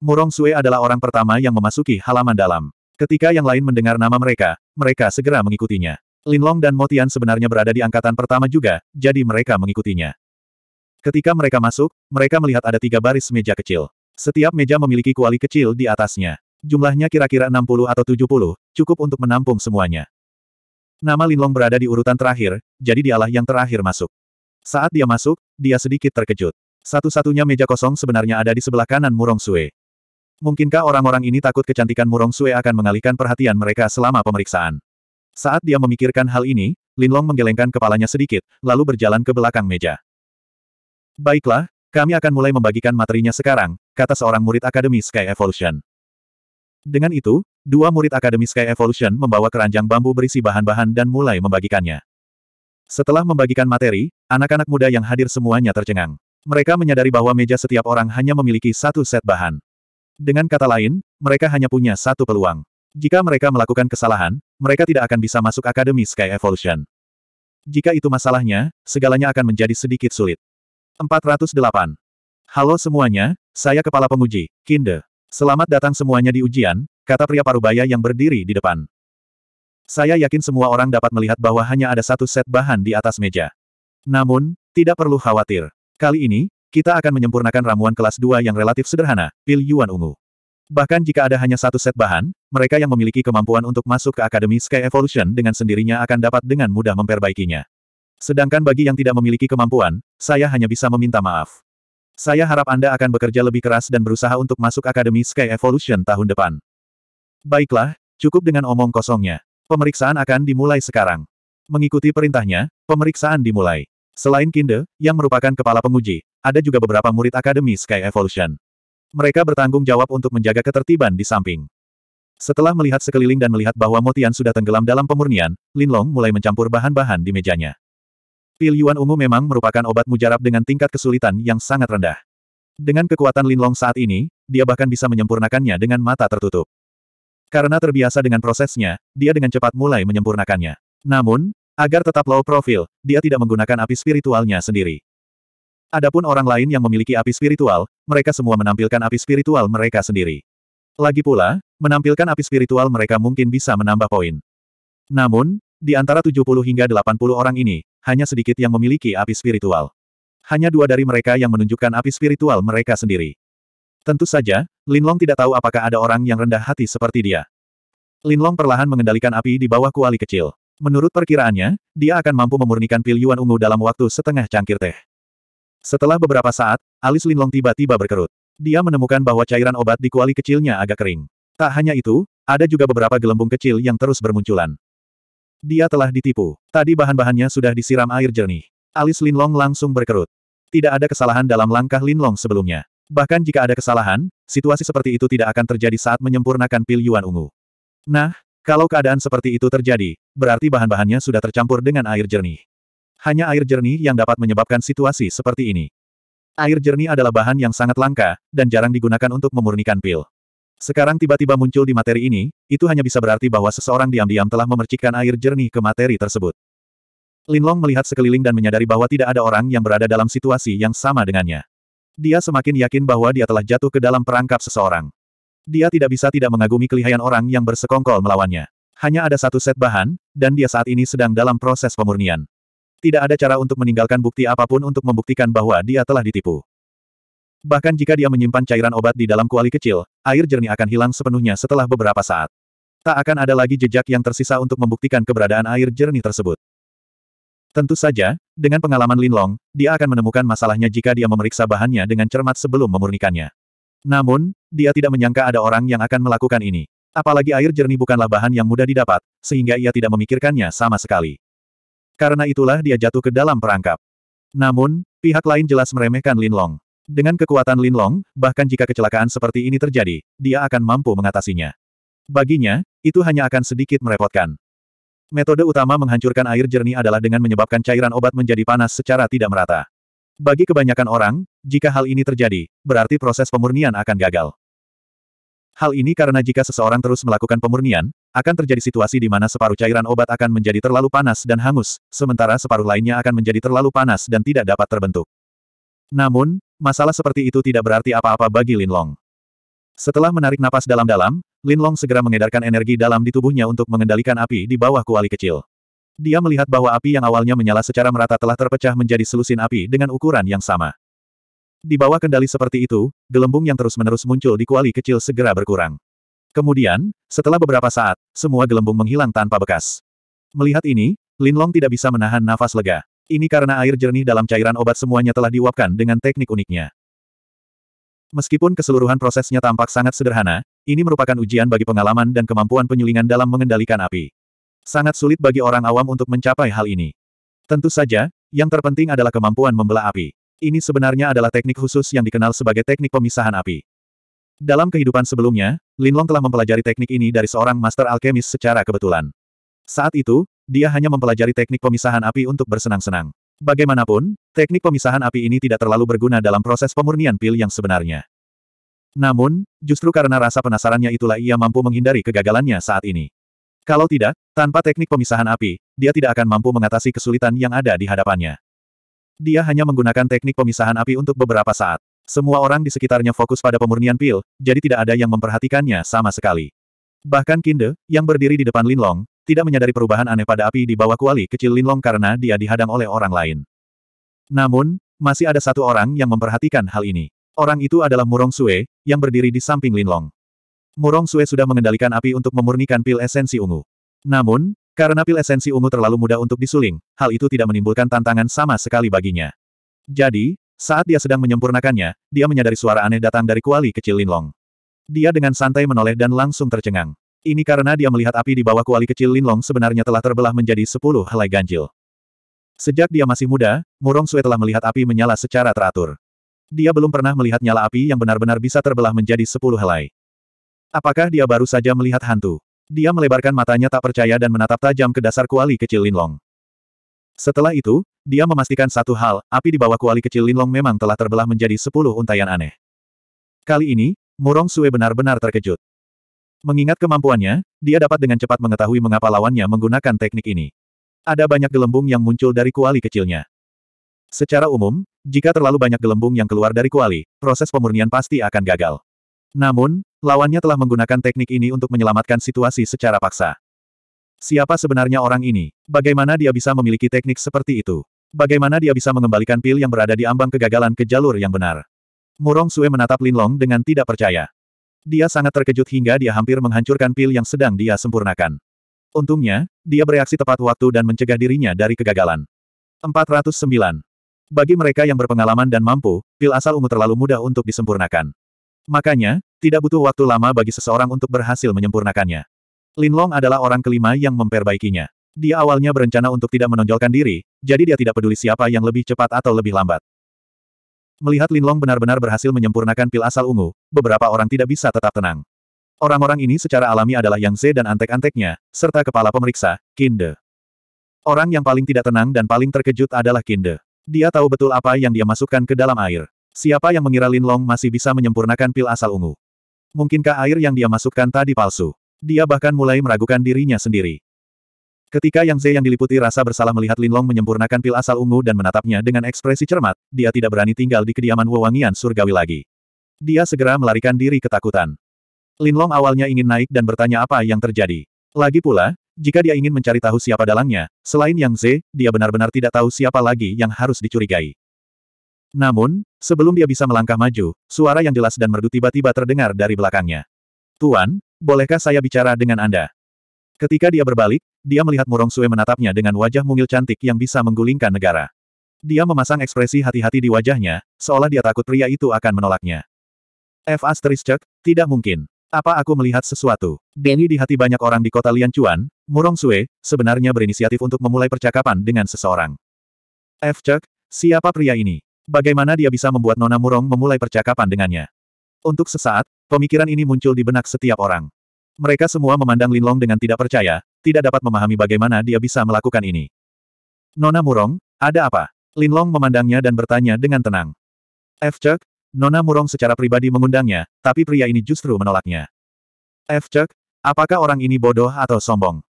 Murong Sue adalah orang pertama yang memasuki halaman dalam. Ketika yang lain mendengar nama mereka, mereka segera mengikutinya. Lin Long dan Motian sebenarnya berada di angkatan pertama juga, jadi mereka mengikutinya. Ketika mereka masuk, mereka melihat ada tiga baris meja kecil. Setiap meja memiliki kuali kecil di atasnya. Jumlahnya kira-kira 60 atau 70, cukup untuk menampung semuanya. Nama Linlong berada di urutan terakhir, jadi dialah yang terakhir masuk. Saat dia masuk, dia sedikit terkejut. Satu-satunya meja kosong sebenarnya ada di sebelah kanan Murong Sue. Mungkinkah orang-orang ini takut kecantikan Murong Sue akan mengalihkan perhatian mereka selama pemeriksaan? Saat dia memikirkan hal ini, Linlong menggelengkan kepalanya sedikit, lalu berjalan ke belakang meja. Baiklah, kami akan mulai membagikan materinya sekarang, kata seorang murid Akademi Sky Evolution. Dengan itu, dua murid Akademi Sky Evolution membawa keranjang bambu berisi bahan-bahan dan mulai membagikannya. Setelah membagikan materi, anak-anak muda yang hadir semuanya tercengang. Mereka menyadari bahwa meja setiap orang hanya memiliki satu set bahan. Dengan kata lain, mereka hanya punya satu peluang. Jika mereka melakukan kesalahan, mereka tidak akan bisa masuk Akademi Sky Evolution. Jika itu masalahnya, segalanya akan menjadi sedikit sulit. 408. Halo semuanya, saya Kepala Penguji, Kinde. Selamat datang semuanya di ujian, kata pria parubaya yang berdiri di depan. Saya yakin semua orang dapat melihat bahwa hanya ada satu set bahan di atas meja. Namun, tidak perlu khawatir. Kali ini, kita akan menyempurnakan ramuan kelas 2 yang relatif sederhana, pil Yuan Ungu. Bahkan jika ada hanya satu set bahan, mereka yang memiliki kemampuan untuk masuk ke Akademi Sky Evolution dengan sendirinya akan dapat dengan mudah memperbaikinya. Sedangkan bagi yang tidak memiliki kemampuan, saya hanya bisa meminta maaf. Saya harap Anda akan bekerja lebih keras dan berusaha untuk masuk Akademi Sky Evolution tahun depan. Baiklah, cukup dengan omong kosongnya. Pemeriksaan akan dimulai sekarang. Mengikuti perintahnya, pemeriksaan dimulai. Selain Kinde, yang merupakan kepala penguji, ada juga beberapa murid Akademi Sky Evolution. Mereka bertanggung jawab untuk menjaga ketertiban di samping. Setelah melihat sekeliling dan melihat bahwa Motian sudah tenggelam dalam pemurnian, Linlong mulai mencampur bahan-bahan di mejanya. Pil Yuan Ungu memang merupakan obat mujarab dengan tingkat kesulitan yang sangat rendah. Dengan kekuatan Linlong saat ini, dia bahkan bisa menyempurnakannya dengan mata tertutup. Karena terbiasa dengan prosesnya, dia dengan cepat mulai menyempurnakannya. Namun, agar tetap low profil, dia tidak menggunakan api spiritualnya sendiri. Adapun orang lain yang memiliki api spiritual, mereka semua menampilkan api spiritual mereka sendiri. Lagi pula, menampilkan api spiritual mereka mungkin bisa menambah poin. Namun, di antara 70 hingga 80 orang ini, hanya sedikit yang memiliki api spiritual. Hanya dua dari mereka yang menunjukkan api spiritual mereka sendiri. Tentu saja, Lin Long tidak tahu apakah ada orang yang rendah hati seperti dia. Lin Long perlahan mengendalikan api di bawah kuali kecil. Menurut perkiraannya, dia akan mampu memurnikan pil Yuan Ungu dalam waktu setengah cangkir teh. Setelah beberapa saat, alis Lin Long tiba-tiba berkerut. Dia menemukan bahwa cairan obat di kuali kecilnya agak kering. Tak hanya itu, ada juga beberapa gelembung kecil yang terus bermunculan. Dia telah ditipu. Tadi bahan-bahannya sudah disiram air jernih. Alis Linlong langsung berkerut. Tidak ada kesalahan dalam langkah Linlong sebelumnya. Bahkan jika ada kesalahan, situasi seperti itu tidak akan terjadi saat menyempurnakan pil Yuan Ungu. Nah, kalau keadaan seperti itu terjadi, berarti bahan-bahannya sudah tercampur dengan air jernih. Hanya air jernih yang dapat menyebabkan situasi seperti ini. Air jernih adalah bahan yang sangat langka, dan jarang digunakan untuk memurnikan pil. Sekarang tiba-tiba muncul di materi ini, itu hanya bisa berarti bahwa seseorang diam-diam telah memercikkan air jernih ke materi tersebut. Linlong melihat sekeliling dan menyadari bahwa tidak ada orang yang berada dalam situasi yang sama dengannya. Dia semakin yakin bahwa dia telah jatuh ke dalam perangkap seseorang. Dia tidak bisa tidak mengagumi kelihayan orang yang bersekongkol melawannya. Hanya ada satu set bahan, dan dia saat ini sedang dalam proses pemurnian. Tidak ada cara untuk meninggalkan bukti apapun untuk membuktikan bahwa dia telah ditipu. Bahkan jika dia menyimpan cairan obat di dalam kuali kecil, air jernih akan hilang sepenuhnya setelah beberapa saat. Tak akan ada lagi jejak yang tersisa untuk membuktikan keberadaan air jernih tersebut. Tentu saja, dengan pengalaman Linlong, dia akan menemukan masalahnya jika dia memeriksa bahannya dengan cermat sebelum memurnikannya. Namun, dia tidak menyangka ada orang yang akan melakukan ini. Apalagi air jernih bukanlah bahan yang mudah didapat, sehingga ia tidak memikirkannya sama sekali. Karena itulah dia jatuh ke dalam perangkap. Namun, pihak lain jelas meremehkan Linlong. Dengan kekuatan Lin Long, bahkan jika kecelakaan seperti ini terjadi, dia akan mampu mengatasinya. Baginya, itu hanya akan sedikit merepotkan. Metode utama menghancurkan air jernih adalah dengan menyebabkan cairan obat menjadi panas secara tidak merata. Bagi kebanyakan orang, jika hal ini terjadi, berarti proses pemurnian akan gagal. Hal ini karena jika seseorang terus melakukan pemurnian, akan terjadi situasi di mana separuh cairan obat akan menjadi terlalu panas dan hangus, sementara separuh lainnya akan menjadi terlalu panas dan tidak dapat terbentuk. Namun, masalah seperti itu tidak berarti apa-apa bagi Lin Long. Setelah menarik napas dalam-dalam, Lin Long segera mengedarkan energi dalam di tubuhnya untuk mengendalikan api di bawah kuali kecil. Dia melihat bahwa api yang awalnya menyala secara merata telah terpecah menjadi selusin api dengan ukuran yang sama. Di bawah kendali seperti itu, gelembung yang terus-menerus muncul di kuali kecil segera berkurang. Kemudian, setelah beberapa saat, semua gelembung menghilang tanpa bekas. Melihat ini, Lin Long tidak bisa menahan nafas lega. Ini karena air jernih dalam cairan obat semuanya telah diuapkan dengan teknik uniknya. Meskipun keseluruhan prosesnya tampak sangat sederhana, ini merupakan ujian bagi pengalaman dan kemampuan penyulingan dalam mengendalikan api. Sangat sulit bagi orang awam untuk mencapai hal ini. Tentu saja, yang terpenting adalah kemampuan membelah api. Ini sebenarnya adalah teknik khusus yang dikenal sebagai teknik pemisahan api. Dalam kehidupan sebelumnya, Linlong telah mempelajari teknik ini dari seorang master alkemis secara kebetulan. Saat itu, dia hanya mempelajari teknik pemisahan api untuk bersenang-senang. Bagaimanapun, teknik pemisahan api ini tidak terlalu berguna dalam proses pemurnian pil yang sebenarnya. Namun, justru karena rasa penasarannya itulah ia mampu menghindari kegagalannya saat ini. Kalau tidak, tanpa teknik pemisahan api, dia tidak akan mampu mengatasi kesulitan yang ada di hadapannya. Dia hanya menggunakan teknik pemisahan api untuk beberapa saat. Semua orang di sekitarnya fokus pada pemurnian pil, jadi tidak ada yang memperhatikannya sama sekali. Bahkan Kinde, yang berdiri di depan Linlong, tidak menyadari perubahan aneh pada api di bawah kuali kecil Linlong karena dia dihadang oleh orang lain. Namun, masih ada satu orang yang memperhatikan hal ini. Orang itu adalah Murong Sue, yang berdiri di samping Linlong. Murong Sue sudah mengendalikan api untuk memurnikan pil esensi ungu. Namun, karena pil esensi ungu terlalu mudah untuk disuling, hal itu tidak menimbulkan tantangan sama sekali baginya. Jadi, saat dia sedang menyempurnakannya, dia menyadari suara aneh datang dari kuali kecil Linlong. Dia dengan santai menoleh dan langsung tercengang. Ini karena dia melihat api di bawah kuali kecil Linlong sebenarnya telah terbelah menjadi sepuluh helai ganjil. Sejak dia masih muda, Murong Sue telah melihat api menyala secara teratur. Dia belum pernah melihat nyala api yang benar-benar bisa terbelah menjadi sepuluh helai. Apakah dia baru saja melihat hantu? Dia melebarkan matanya tak percaya dan menatap tajam ke dasar kuali kecil Linlong. Setelah itu, dia memastikan satu hal, api di bawah kuali kecil Linlong memang telah terbelah menjadi sepuluh untayan aneh. Kali ini, Murong Sue benar-benar terkejut. Mengingat kemampuannya, dia dapat dengan cepat mengetahui mengapa lawannya menggunakan teknik ini. Ada banyak gelembung yang muncul dari kuali kecilnya. Secara umum, jika terlalu banyak gelembung yang keluar dari kuali, proses pemurnian pasti akan gagal. Namun, lawannya telah menggunakan teknik ini untuk menyelamatkan situasi secara paksa. Siapa sebenarnya orang ini? Bagaimana dia bisa memiliki teknik seperti itu? Bagaimana dia bisa mengembalikan pil yang berada di ambang kegagalan ke jalur yang benar? Murong Sue menatap Linlong dengan tidak percaya. Dia sangat terkejut hingga dia hampir menghancurkan pil yang sedang dia sempurnakan. Untungnya, dia bereaksi tepat waktu dan mencegah dirinya dari kegagalan. 409. Bagi mereka yang berpengalaman dan mampu, pil asal ungu terlalu mudah untuk disempurnakan. Makanya, tidak butuh waktu lama bagi seseorang untuk berhasil menyempurnakannya. Linlong adalah orang kelima yang memperbaikinya. Dia awalnya berencana untuk tidak menonjolkan diri, jadi dia tidak peduli siapa yang lebih cepat atau lebih lambat. Melihat Linlong benar-benar berhasil menyempurnakan pil asal ungu, beberapa orang tidak bisa tetap tenang. Orang-orang ini secara alami adalah Yang Ze dan antek-anteknya, serta kepala pemeriksa, Kinde. Orang yang paling tidak tenang dan paling terkejut adalah Kinde. Dia tahu betul apa yang dia masukkan ke dalam air. Siapa yang mengira Linlong masih bisa menyempurnakan pil asal ungu? Mungkinkah air yang dia masukkan tadi palsu? Dia bahkan mulai meragukan dirinya sendiri. Ketika Yang Ze yang diliputi rasa bersalah melihat Linlong menyempurnakan pil asal ungu dan menatapnya dengan ekspresi cermat, dia tidak berani tinggal di kediaman wewangian surgawi lagi. Dia segera melarikan diri ketakutan. Linlong awalnya ingin naik dan bertanya apa yang terjadi. Lagi pula, jika dia ingin mencari tahu siapa dalangnya, selain Yang Ze, dia benar-benar tidak tahu siapa lagi yang harus dicurigai. Namun, sebelum dia bisa melangkah maju, suara yang jelas dan merdu tiba-tiba terdengar dari belakangnya. Tuan, bolehkah saya bicara dengan Anda? Ketika dia berbalik, dia melihat Murong Sue menatapnya dengan wajah mungil cantik yang bisa menggulingkan negara. Dia memasang ekspresi hati-hati di wajahnya, seolah dia takut pria itu akan menolaknya. F cek, tidak mungkin. Apa aku melihat sesuatu? Denny di hati banyak orang di kota Lianchuan, Murong Sue, sebenarnya berinisiatif untuk memulai percakapan dengan seseorang. F cek, siapa pria ini? Bagaimana dia bisa membuat Nona Murong memulai percakapan dengannya? Untuk sesaat, pemikiran ini muncul di benak setiap orang. Mereka semua memandang Linlong dengan tidak percaya, tidak dapat memahami bagaimana dia bisa melakukan ini. Nona Murong, ada apa? Linlong memandangnya dan bertanya dengan tenang. F. Chuk, Nona Murong secara pribadi mengundangnya, tapi pria ini justru menolaknya. F. Chuk, apakah orang ini bodoh atau sombong?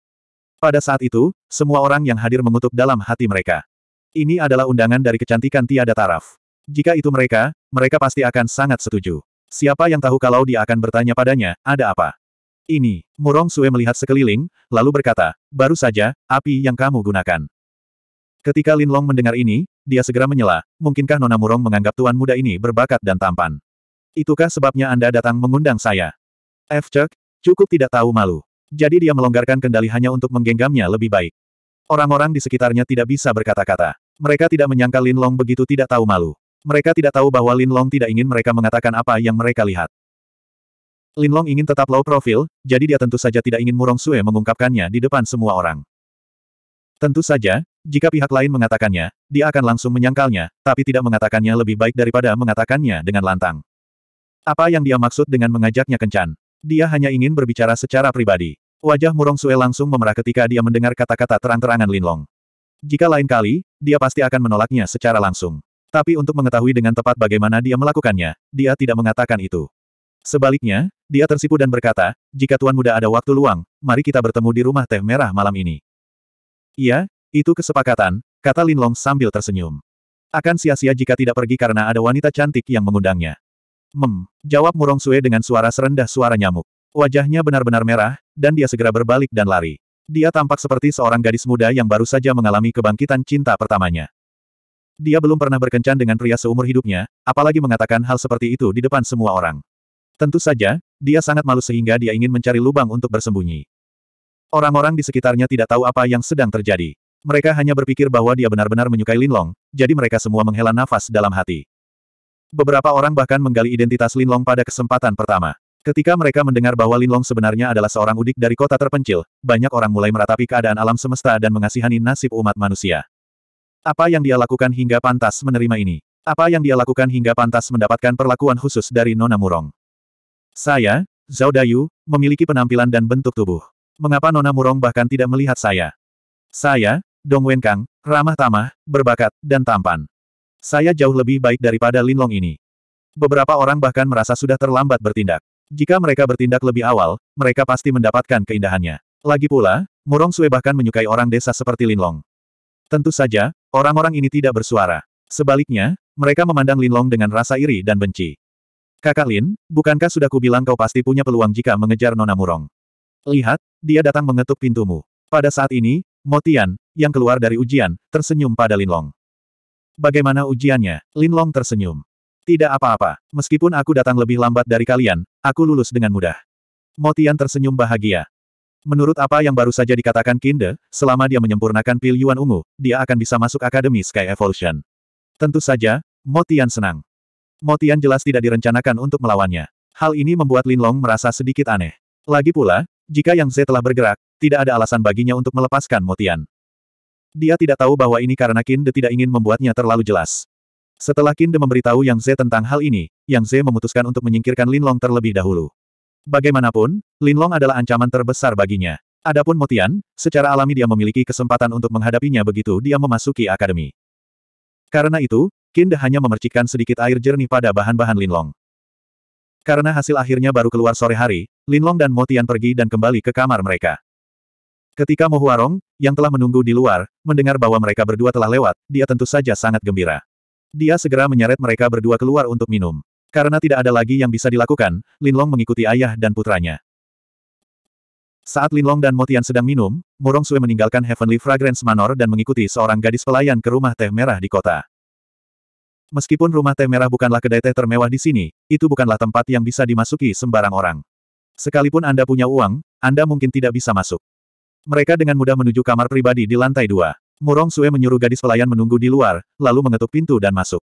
Pada saat itu, semua orang yang hadir mengutuk dalam hati mereka. Ini adalah undangan dari kecantikan tiada taraf. Jika itu mereka, mereka pasti akan sangat setuju. Siapa yang tahu kalau dia akan bertanya padanya, ada apa? Ini, Murong Sue melihat sekeliling, lalu berkata, baru saja, api yang kamu gunakan. Ketika Lin Long mendengar ini, dia segera menyela, mungkinkah Nona Murong menganggap tuan muda ini berbakat dan tampan? Itukah sebabnya Anda datang mengundang saya? F. Chuck, cukup tidak tahu malu. Jadi dia melonggarkan kendali hanya untuk menggenggamnya lebih baik. Orang-orang di sekitarnya tidak bisa berkata-kata. Mereka tidak menyangka Lin Long begitu tidak tahu malu. Mereka tidak tahu bahwa Lin Long tidak ingin mereka mengatakan apa yang mereka lihat. Linlong ingin tetap low profil, jadi dia tentu saja tidak ingin Murong Sue mengungkapkannya di depan semua orang. Tentu saja, jika pihak lain mengatakannya, dia akan langsung menyangkalnya, tapi tidak mengatakannya lebih baik daripada mengatakannya dengan lantang. Apa yang dia maksud dengan mengajaknya kencan? Dia hanya ingin berbicara secara pribadi. Wajah Murong Sue langsung memerah ketika dia mendengar kata-kata terang-terangan Linlong. Jika lain kali, dia pasti akan menolaknya secara langsung. Tapi untuk mengetahui dengan tepat bagaimana dia melakukannya, dia tidak mengatakan itu. Sebaliknya, dia tersipu dan berkata, jika Tuan Muda ada waktu luang, mari kita bertemu di rumah teh merah malam ini. Iya, itu kesepakatan, kata Lin Long sambil tersenyum. Akan sia-sia jika tidak pergi karena ada wanita cantik yang mengundangnya. Mem, jawab Murong Sue dengan suara serendah suara nyamuk. Wajahnya benar-benar merah, dan dia segera berbalik dan lari. Dia tampak seperti seorang gadis muda yang baru saja mengalami kebangkitan cinta pertamanya. Dia belum pernah berkencan dengan pria seumur hidupnya, apalagi mengatakan hal seperti itu di depan semua orang. Tentu saja, dia sangat malu sehingga dia ingin mencari lubang untuk bersembunyi. Orang-orang di sekitarnya tidak tahu apa yang sedang terjadi. Mereka hanya berpikir bahwa dia benar-benar menyukai Linlong, jadi mereka semua menghela nafas dalam hati. Beberapa orang bahkan menggali identitas Linlong pada kesempatan pertama. Ketika mereka mendengar bahwa Linlong sebenarnya adalah seorang udik dari kota terpencil, banyak orang mulai meratapi keadaan alam semesta dan mengasihani nasib umat manusia. Apa yang dia lakukan hingga pantas menerima ini? Apa yang dia lakukan hingga pantas mendapatkan perlakuan khusus dari Nona Murong? Saya, Zhao Dayu, memiliki penampilan dan bentuk tubuh. Mengapa Nona Murong bahkan tidak melihat saya? Saya, Dong Wenkang, ramah tamah, berbakat, dan tampan. Saya jauh lebih baik daripada Linlong ini. Beberapa orang bahkan merasa sudah terlambat bertindak. Jika mereka bertindak lebih awal, mereka pasti mendapatkan keindahannya. Lagi pula, Murong Sue bahkan menyukai orang desa seperti Linlong. Tentu saja, orang-orang ini tidak bersuara. Sebaliknya, mereka memandang Linlong dengan rasa iri dan benci. Kakak Lin, bukankah sudah kubilang kau pasti punya peluang jika mengejar Nona Murong? Lihat, dia datang mengetuk pintumu. Pada saat ini, Motian, yang keluar dari ujian, tersenyum pada Linlong. Bagaimana ujiannya? Linlong tersenyum. Tidak apa-apa, meskipun aku datang lebih lambat dari kalian, aku lulus dengan mudah. Motian tersenyum bahagia. Menurut apa yang baru saja dikatakan Kinde, selama dia menyempurnakan pil Yuan Ungu, dia akan bisa masuk Akademi Sky Evolution. Tentu saja, Motian senang. Motian jelas tidak direncanakan untuk melawannya. Hal ini membuat Lin Long merasa sedikit aneh. Lagi pula, jika Yang Ze telah bergerak, tidak ada alasan baginya untuk melepaskan Motian. Dia tidak tahu bahwa ini karena Kinde tidak ingin membuatnya terlalu jelas. Setelah Kinde memberitahu Yang Ze tentang hal ini, Yang Ze memutuskan untuk menyingkirkan Lin Long terlebih dahulu. Bagaimanapun, Lin Long adalah ancaman terbesar baginya. Adapun Motian, secara alami dia memiliki kesempatan untuk menghadapinya begitu dia memasuki akademi. Karena itu, Kinda hanya memercikan sedikit air jernih pada bahan-bahan Linlong. Karena hasil akhirnya baru keluar sore hari, Linlong dan Motian pergi dan kembali ke kamar mereka. Ketika Mohuarong, yang telah menunggu di luar, mendengar bahwa mereka berdua telah lewat, dia tentu saja sangat gembira. Dia segera menyeret mereka berdua keluar untuk minum. Karena tidak ada lagi yang bisa dilakukan, Linlong mengikuti ayah dan putranya. Saat Linlong dan Motian sedang minum, Morong Sue meninggalkan Heavenly Fragrance Manor dan mengikuti seorang gadis pelayan ke rumah teh merah di kota. Meskipun rumah teh merah bukanlah kedai teh termewah di sini, itu bukanlah tempat yang bisa dimasuki sembarang orang. Sekalipun Anda punya uang, Anda mungkin tidak bisa masuk. Mereka dengan mudah menuju kamar pribadi di lantai dua. Murong Sue menyuruh gadis pelayan menunggu di luar, lalu mengetuk pintu dan masuk.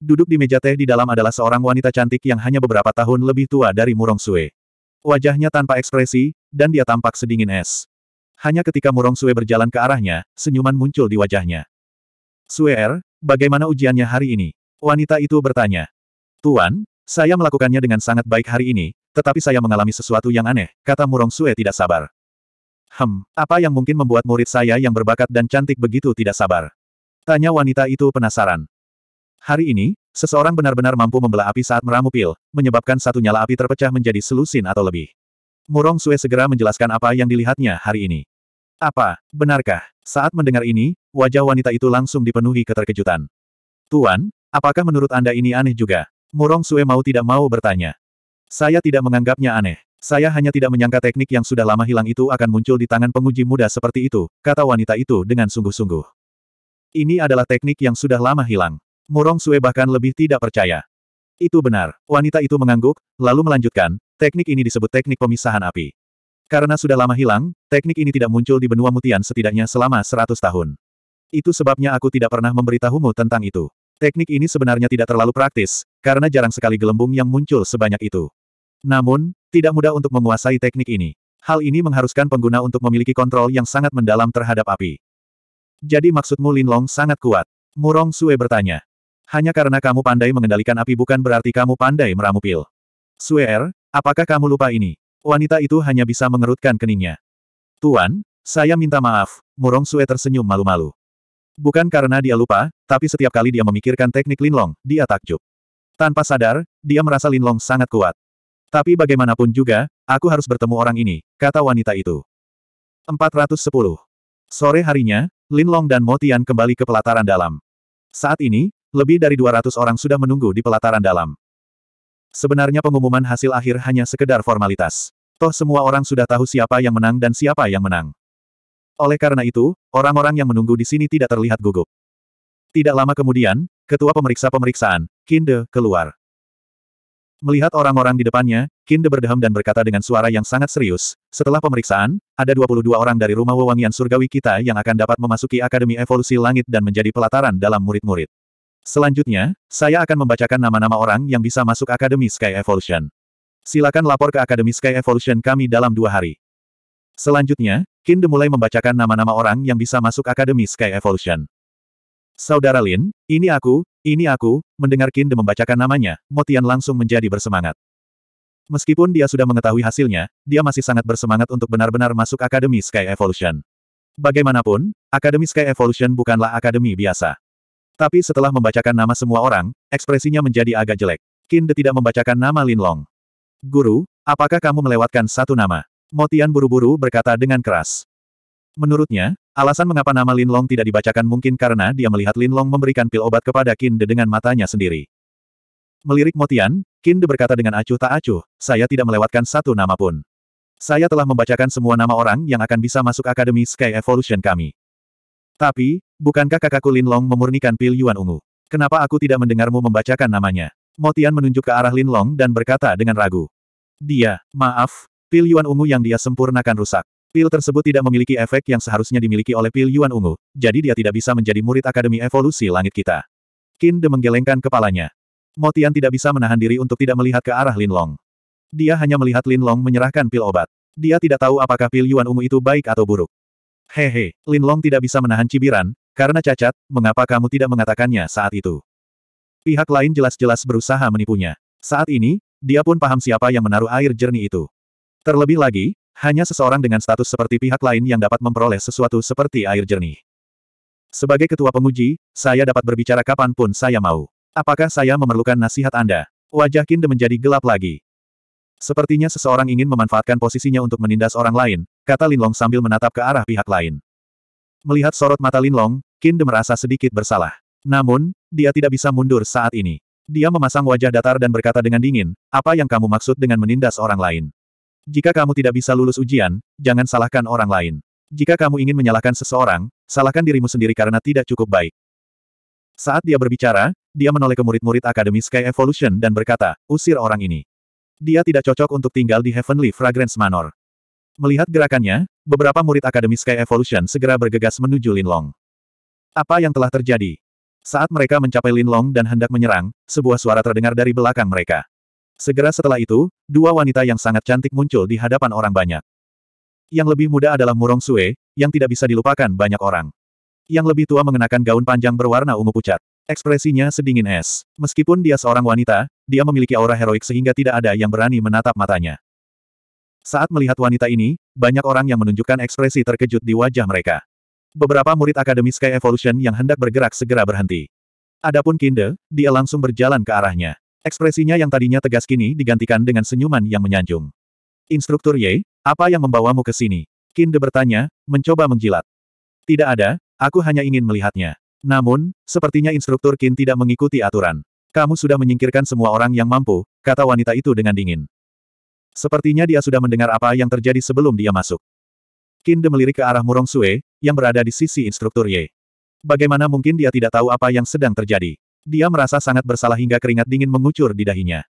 Duduk di meja teh di dalam adalah seorang wanita cantik yang hanya beberapa tahun lebih tua dari Murong Sue. Wajahnya tanpa ekspresi, dan dia tampak sedingin es. Hanya ketika Murong Sue berjalan ke arahnya, senyuman muncul di wajahnya. Sue Er, Bagaimana ujiannya hari ini? Wanita itu bertanya. Tuan, saya melakukannya dengan sangat baik hari ini, tetapi saya mengalami sesuatu yang aneh, kata Murong Sue tidak sabar. Hem, apa yang mungkin membuat murid saya yang berbakat dan cantik begitu tidak sabar? Tanya wanita itu penasaran. Hari ini, seseorang benar-benar mampu membelah api saat meramu pil, menyebabkan satu nyala api terpecah menjadi selusin atau lebih. Murong Sue segera menjelaskan apa yang dilihatnya hari ini. Apa, benarkah? Saat mendengar ini, wajah wanita itu langsung dipenuhi keterkejutan. Tuan, apakah menurut Anda ini aneh juga? Murong Sue mau tidak mau bertanya. Saya tidak menganggapnya aneh. Saya hanya tidak menyangka teknik yang sudah lama hilang itu akan muncul di tangan penguji muda seperti itu, kata wanita itu dengan sungguh-sungguh. Ini adalah teknik yang sudah lama hilang. Murong Sue bahkan lebih tidak percaya. Itu benar, wanita itu mengangguk, lalu melanjutkan, teknik ini disebut teknik pemisahan api. Karena sudah lama hilang, teknik ini tidak muncul di benua mutian setidaknya selama seratus tahun. Itu sebabnya aku tidak pernah memberitahumu tentang itu. Teknik ini sebenarnya tidak terlalu praktis, karena jarang sekali gelembung yang muncul sebanyak itu. Namun, tidak mudah untuk menguasai teknik ini. Hal ini mengharuskan pengguna untuk memiliki kontrol yang sangat mendalam terhadap api. Jadi maksudmu Linlong sangat kuat? Murong Sue bertanya. Hanya karena kamu pandai mengendalikan api bukan berarti kamu pandai meramu pil. Sue Er, apakah kamu lupa ini? Wanita itu hanya bisa mengerutkan keningnya. Tuan, saya minta maaf, Murong Sue tersenyum malu-malu. Bukan karena dia lupa, tapi setiap kali dia memikirkan teknik Linlong, dia takjub. Tanpa sadar, dia merasa Linlong sangat kuat. Tapi bagaimanapun juga, aku harus bertemu orang ini, kata wanita itu. 410. Sore harinya, Linlong dan Motian kembali ke pelataran dalam. Saat ini, lebih dari 200 orang sudah menunggu di pelataran dalam. Sebenarnya pengumuman hasil akhir hanya sekedar formalitas. Toh semua orang sudah tahu siapa yang menang dan siapa yang menang. Oleh karena itu, orang-orang yang menunggu di sini tidak terlihat gugup. Tidak lama kemudian, ketua pemeriksa pemeriksaan, Kinde, keluar. Melihat orang-orang di depannya, Kinde berdehem dan berkata dengan suara yang sangat serius, setelah pemeriksaan, ada 22 orang dari rumah wewangian surgawi kita yang akan dapat memasuki Akademi Evolusi Langit dan menjadi pelataran dalam murid-murid. Selanjutnya, saya akan membacakan nama-nama orang yang bisa masuk Akademi Sky Evolution. Silakan lapor ke Akademi Sky Evolution kami dalam dua hari. Selanjutnya, Kinde mulai membacakan nama-nama orang yang bisa masuk Akademi Sky Evolution. Saudara Lin, ini aku, ini aku, mendengar Kinde membacakan namanya, Motian langsung menjadi bersemangat. Meskipun dia sudah mengetahui hasilnya, dia masih sangat bersemangat untuk benar-benar masuk Akademi Sky Evolution. Bagaimanapun, Akademi Sky Evolution bukanlah akademi biasa. Tapi setelah membacakan nama semua orang, ekspresinya menjadi agak jelek. Kinde tidak membacakan nama Lin Long. Guru, apakah kamu melewatkan satu nama? Motian buru-buru berkata dengan keras. Menurutnya, alasan mengapa nama Lin Long tidak dibacakan mungkin karena dia melihat Lin Long memberikan pil obat kepada Kinde dengan matanya sendiri. Melirik Motian, Kinde berkata dengan acuh tak acuh, saya tidak melewatkan satu nama pun. Saya telah membacakan semua nama orang yang akan bisa masuk Akademi Sky Evolution kami. Tapi, bukankah kakakku Lin Long memurnikan pil Yuan Ungu? Kenapa aku tidak mendengarmu membacakan namanya? Motian menunjuk ke arah Lin Long dan berkata dengan ragu. Dia, maaf, pil Yuan Ungu yang dia sempurnakan rusak. Pil tersebut tidak memiliki efek yang seharusnya dimiliki oleh pil Yuan Ungu, jadi dia tidak bisa menjadi murid Akademi Evolusi Langit kita. Qin De menggelengkan kepalanya. Motian tidak bisa menahan diri untuk tidak melihat ke arah Lin Long. Dia hanya melihat Lin Long menyerahkan pil obat. Dia tidak tahu apakah pil Yuan Ungu itu baik atau buruk. Hehe, Lin Long tidak bisa menahan cibiran, karena cacat, mengapa kamu tidak mengatakannya saat itu? Pihak lain jelas-jelas berusaha menipunya. Saat ini, dia pun paham siapa yang menaruh air jernih itu. Terlebih lagi, hanya seseorang dengan status seperti pihak lain yang dapat memperoleh sesuatu seperti air jernih. Sebagai ketua penguji, saya dapat berbicara kapanpun saya mau. Apakah saya memerlukan nasihat Anda? Wajah Kinde menjadi gelap lagi. Sepertinya seseorang ingin memanfaatkan posisinya untuk menindas orang lain, kata Linlong sambil menatap ke arah pihak lain. Melihat sorot mata Linlong, Qin merasa sedikit bersalah. Namun, dia tidak bisa mundur saat ini. Dia memasang wajah datar dan berkata dengan dingin, apa yang kamu maksud dengan menindas orang lain? Jika kamu tidak bisa lulus ujian, jangan salahkan orang lain. Jika kamu ingin menyalahkan seseorang, salahkan dirimu sendiri karena tidak cukup baik. Saat dia berbicara, dia menoleh ke murid-murid Akademi Sky Evolution dan berkata, usir orang ini. Dia tidak cocok untuk tinggal di Heavenly Fragrance Manor. Melihat gerakannya, beberapa murid Akademi Sky Evolution segera bergegas menuju Linlong. Apa yang telah terjadi? Saat mereka mencapai Linlong dan hendak menyerang, sebuah suara terdengar dari belakang mereka. Segera setelah itu, dua wanita yang sangat cantik muncul di hadapan orang banyak. Yang lebih muda adalah Murong Sue, yang tidak bisa dilupakan banyak orang. Yang lebih tua mengenakan gaun panjang berwarna ungu pucat. Ekspresinya sedingin es. Meskipun dia seorang wanita, dia memiliki aura heroik sehingga tidak ada yang berani menatap matanya. Saat melihat wanita ini, banyak orang yang menunjukkan ekspresi terkejut di wajah mereka. Beberapa murid Akademi Sky Evolution yang hendak bergerak segera berhenti. Adapun Kinde, dia langsung berjalan ke arahnya. Ekspresinya yang tadinya tegas kini digantikan dengan senyuman yang menyanjung. Instruktur Ye, apa yang membawamu ke sini? Kinde bertanya, mencoba menjilat. Tidak ada, aku hanya ingin melihatnya. Namun, sepertinya instruktur Kin tidak mengikuti aturan. Kamu sudah menyingkirkan semua orang yang mampu, kata wanita itu dengan dingin. Sepertinya dia sudah mendengar apa yang terjadi sebelum dia masuk. Kinde melirik ke arah Murong Sue, yang berada di sisi instruktur Ye. Bagaimana mungkin dia tidak tahu apa yang sedang terjadi? Dia merasa sangat bersalah hingga keringat dingin mengucur di dahinya.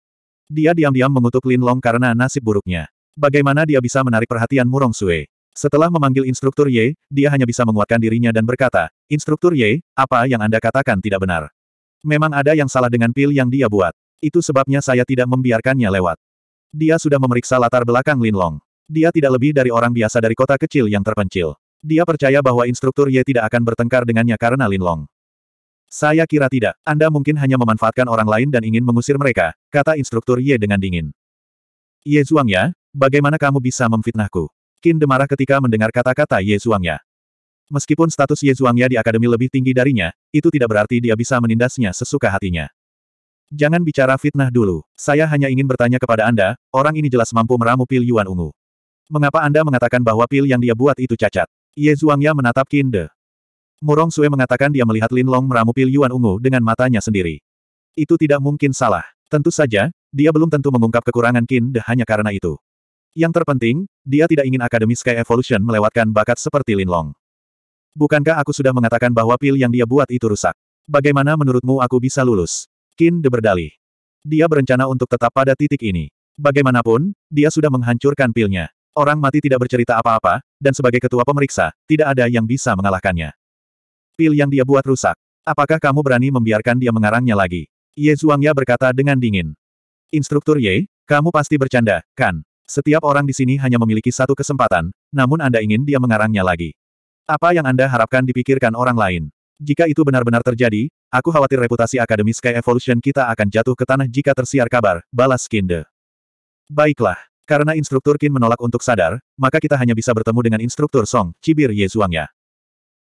Dia diam-diam mengutuk Lin Long karena nasib buruknya. Bagaimana dia bisa menarik perhatian Murong Sue? Setelah memanggil instruktur Ye, dia hanya bisa menguatkan dirinya dan berkata, Instruktur Ye, apa yang Anda katakan tidak benar. Memang ada yang salah dengan pil yang dia buat. Itu sebabnya saya tidak membiarkannya lewat. Dia sudah memeriksa latar belakang Lin Long. Dia tidak lebih dari orang biasa dari kota kecil yang terpencil. Dia percaya bahwa instruktur Ye tidak akan bertengkar dengannya karena Lin Long. Saya kira tidak. Anda mungkin hanya memanfaatkan orang lain dan ingin mengusir mereka, kata instruktur Ye dengan dingin. Ye Zhuangya, bagaimana kamu bisa memfitnahku? Qin demarah ketika mendengar kata-kata Ye Zhuangya. Meskipun status Ye Zhuangya di akademi lebih tinggi darinya, itu tidak berarti dia bisa menindasnya sesuka hatinya. Jangan bicara fitnah dulu. Saya hanya ingin bertanya kepada Anda, orang ini jelas mampu meramu pil Yuan Ungu. Mengapa Anda mengatakan bahwa pil yang dia buat itu cacat? Ye Zhuangya menatap Kinde. Murong Sue mengatakan dia melihat Lin Long meramu pil Yuan Ungu dengan matanya sendiri. Itu tidak mungkin salah. Tentu saja, dia belum tentu mengungkap kekurangan Kinde hanya karena itu. Yang terpenting, dia tidak ingin Akademi Sky Evolution melewatkan bakat seperti Lin Long. Bukankah aku sudah mengatakan bahwa pil yang dia buat itu rusak? Bagaimana menurutmu aku bisa lulus? Qin De berdalih. Dia berencana untuk tetap pada titik ini. Bagaimanapun, dia sudah menghancurkan pilnya. Orang mati tidak bercerita apa-apa, dan sebagai ketua pemeriksa, tidak ada yang bisa mengalahkannya. Pil yang dia buat rusak. Apakah kamu berani membiarkan dia mengarangnya lagi? Ye Zhuangya berkata dengan dingin. Instruktur Ye, kamu pasti bercanda, kan? Setiap orang di sini hanya memiliki satu kesempatan, namun Anda ingin dia mengarangnya lagi. Apa yang Anda harapkan dipikirkan orang lain? Jika itu benar-benar terjadi, aku khawatir reputasi Akademi Sky Evolution kita akan jatuh ke tanah jika tersiar kabar, balas Kinde. Baiklah. Karena instruktur Kin menolak untuk sadar, maka kita hanya bisa bertemu dengan instruktur Song, cibir Ye Zhuangnya.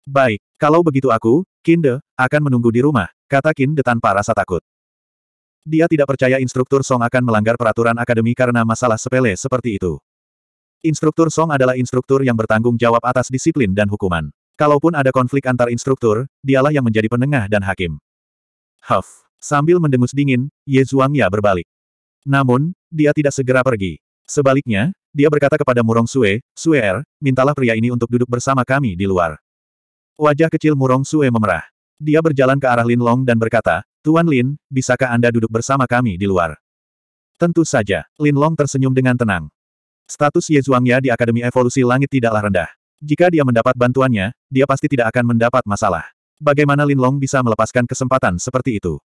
Baik, kalau begitu aku, Kinde, akan menunggu di rumah, kata Kinde tanpa rasa takut. Dia tidak percaya instruktur Song akan melanggar peraturan akademi karena masalah sepele seperti itu. Instruktur Song adalah instruktur yang bertanggung jawab atas disiplin dan hukuman. Kalaupun ada konflik antar instruktur, dialah yang menjadi penengah dan hakim. Huff. Sambil mendengus dingin, Ye Zhuangya berbalik. Namun, dia tidak segera pergi. Sebaliknya, dia berkata kepada Murong Sue, Sue Er, mintalah pria ini untuk duduk bersama kami di luar. Wajah kecil Murong Sue memerah. Dia berjalan ke arah Lin Long dan berkata, Tuan Lin, bisakah Anda duduk bersama kami di luar? Tentu saja, Lin Long tersenyum dengan tenang. Status Ye Zhuangya di Akademi Evolusi Langit tidaklah rendah. Jika dia mendapat bantuannya, dia pasti tidak akan mendapat masalah. Bagaimana Lin Long bisa melepaskan kesempatan seperti itu?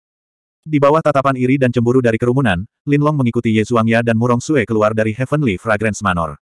Di bawah tatapan iri dan cemburu dari kerumunan, Lin Long mengikuti Ye Zhuangya dan Murong Sue keluar dari Heavenly Fragrance Manor.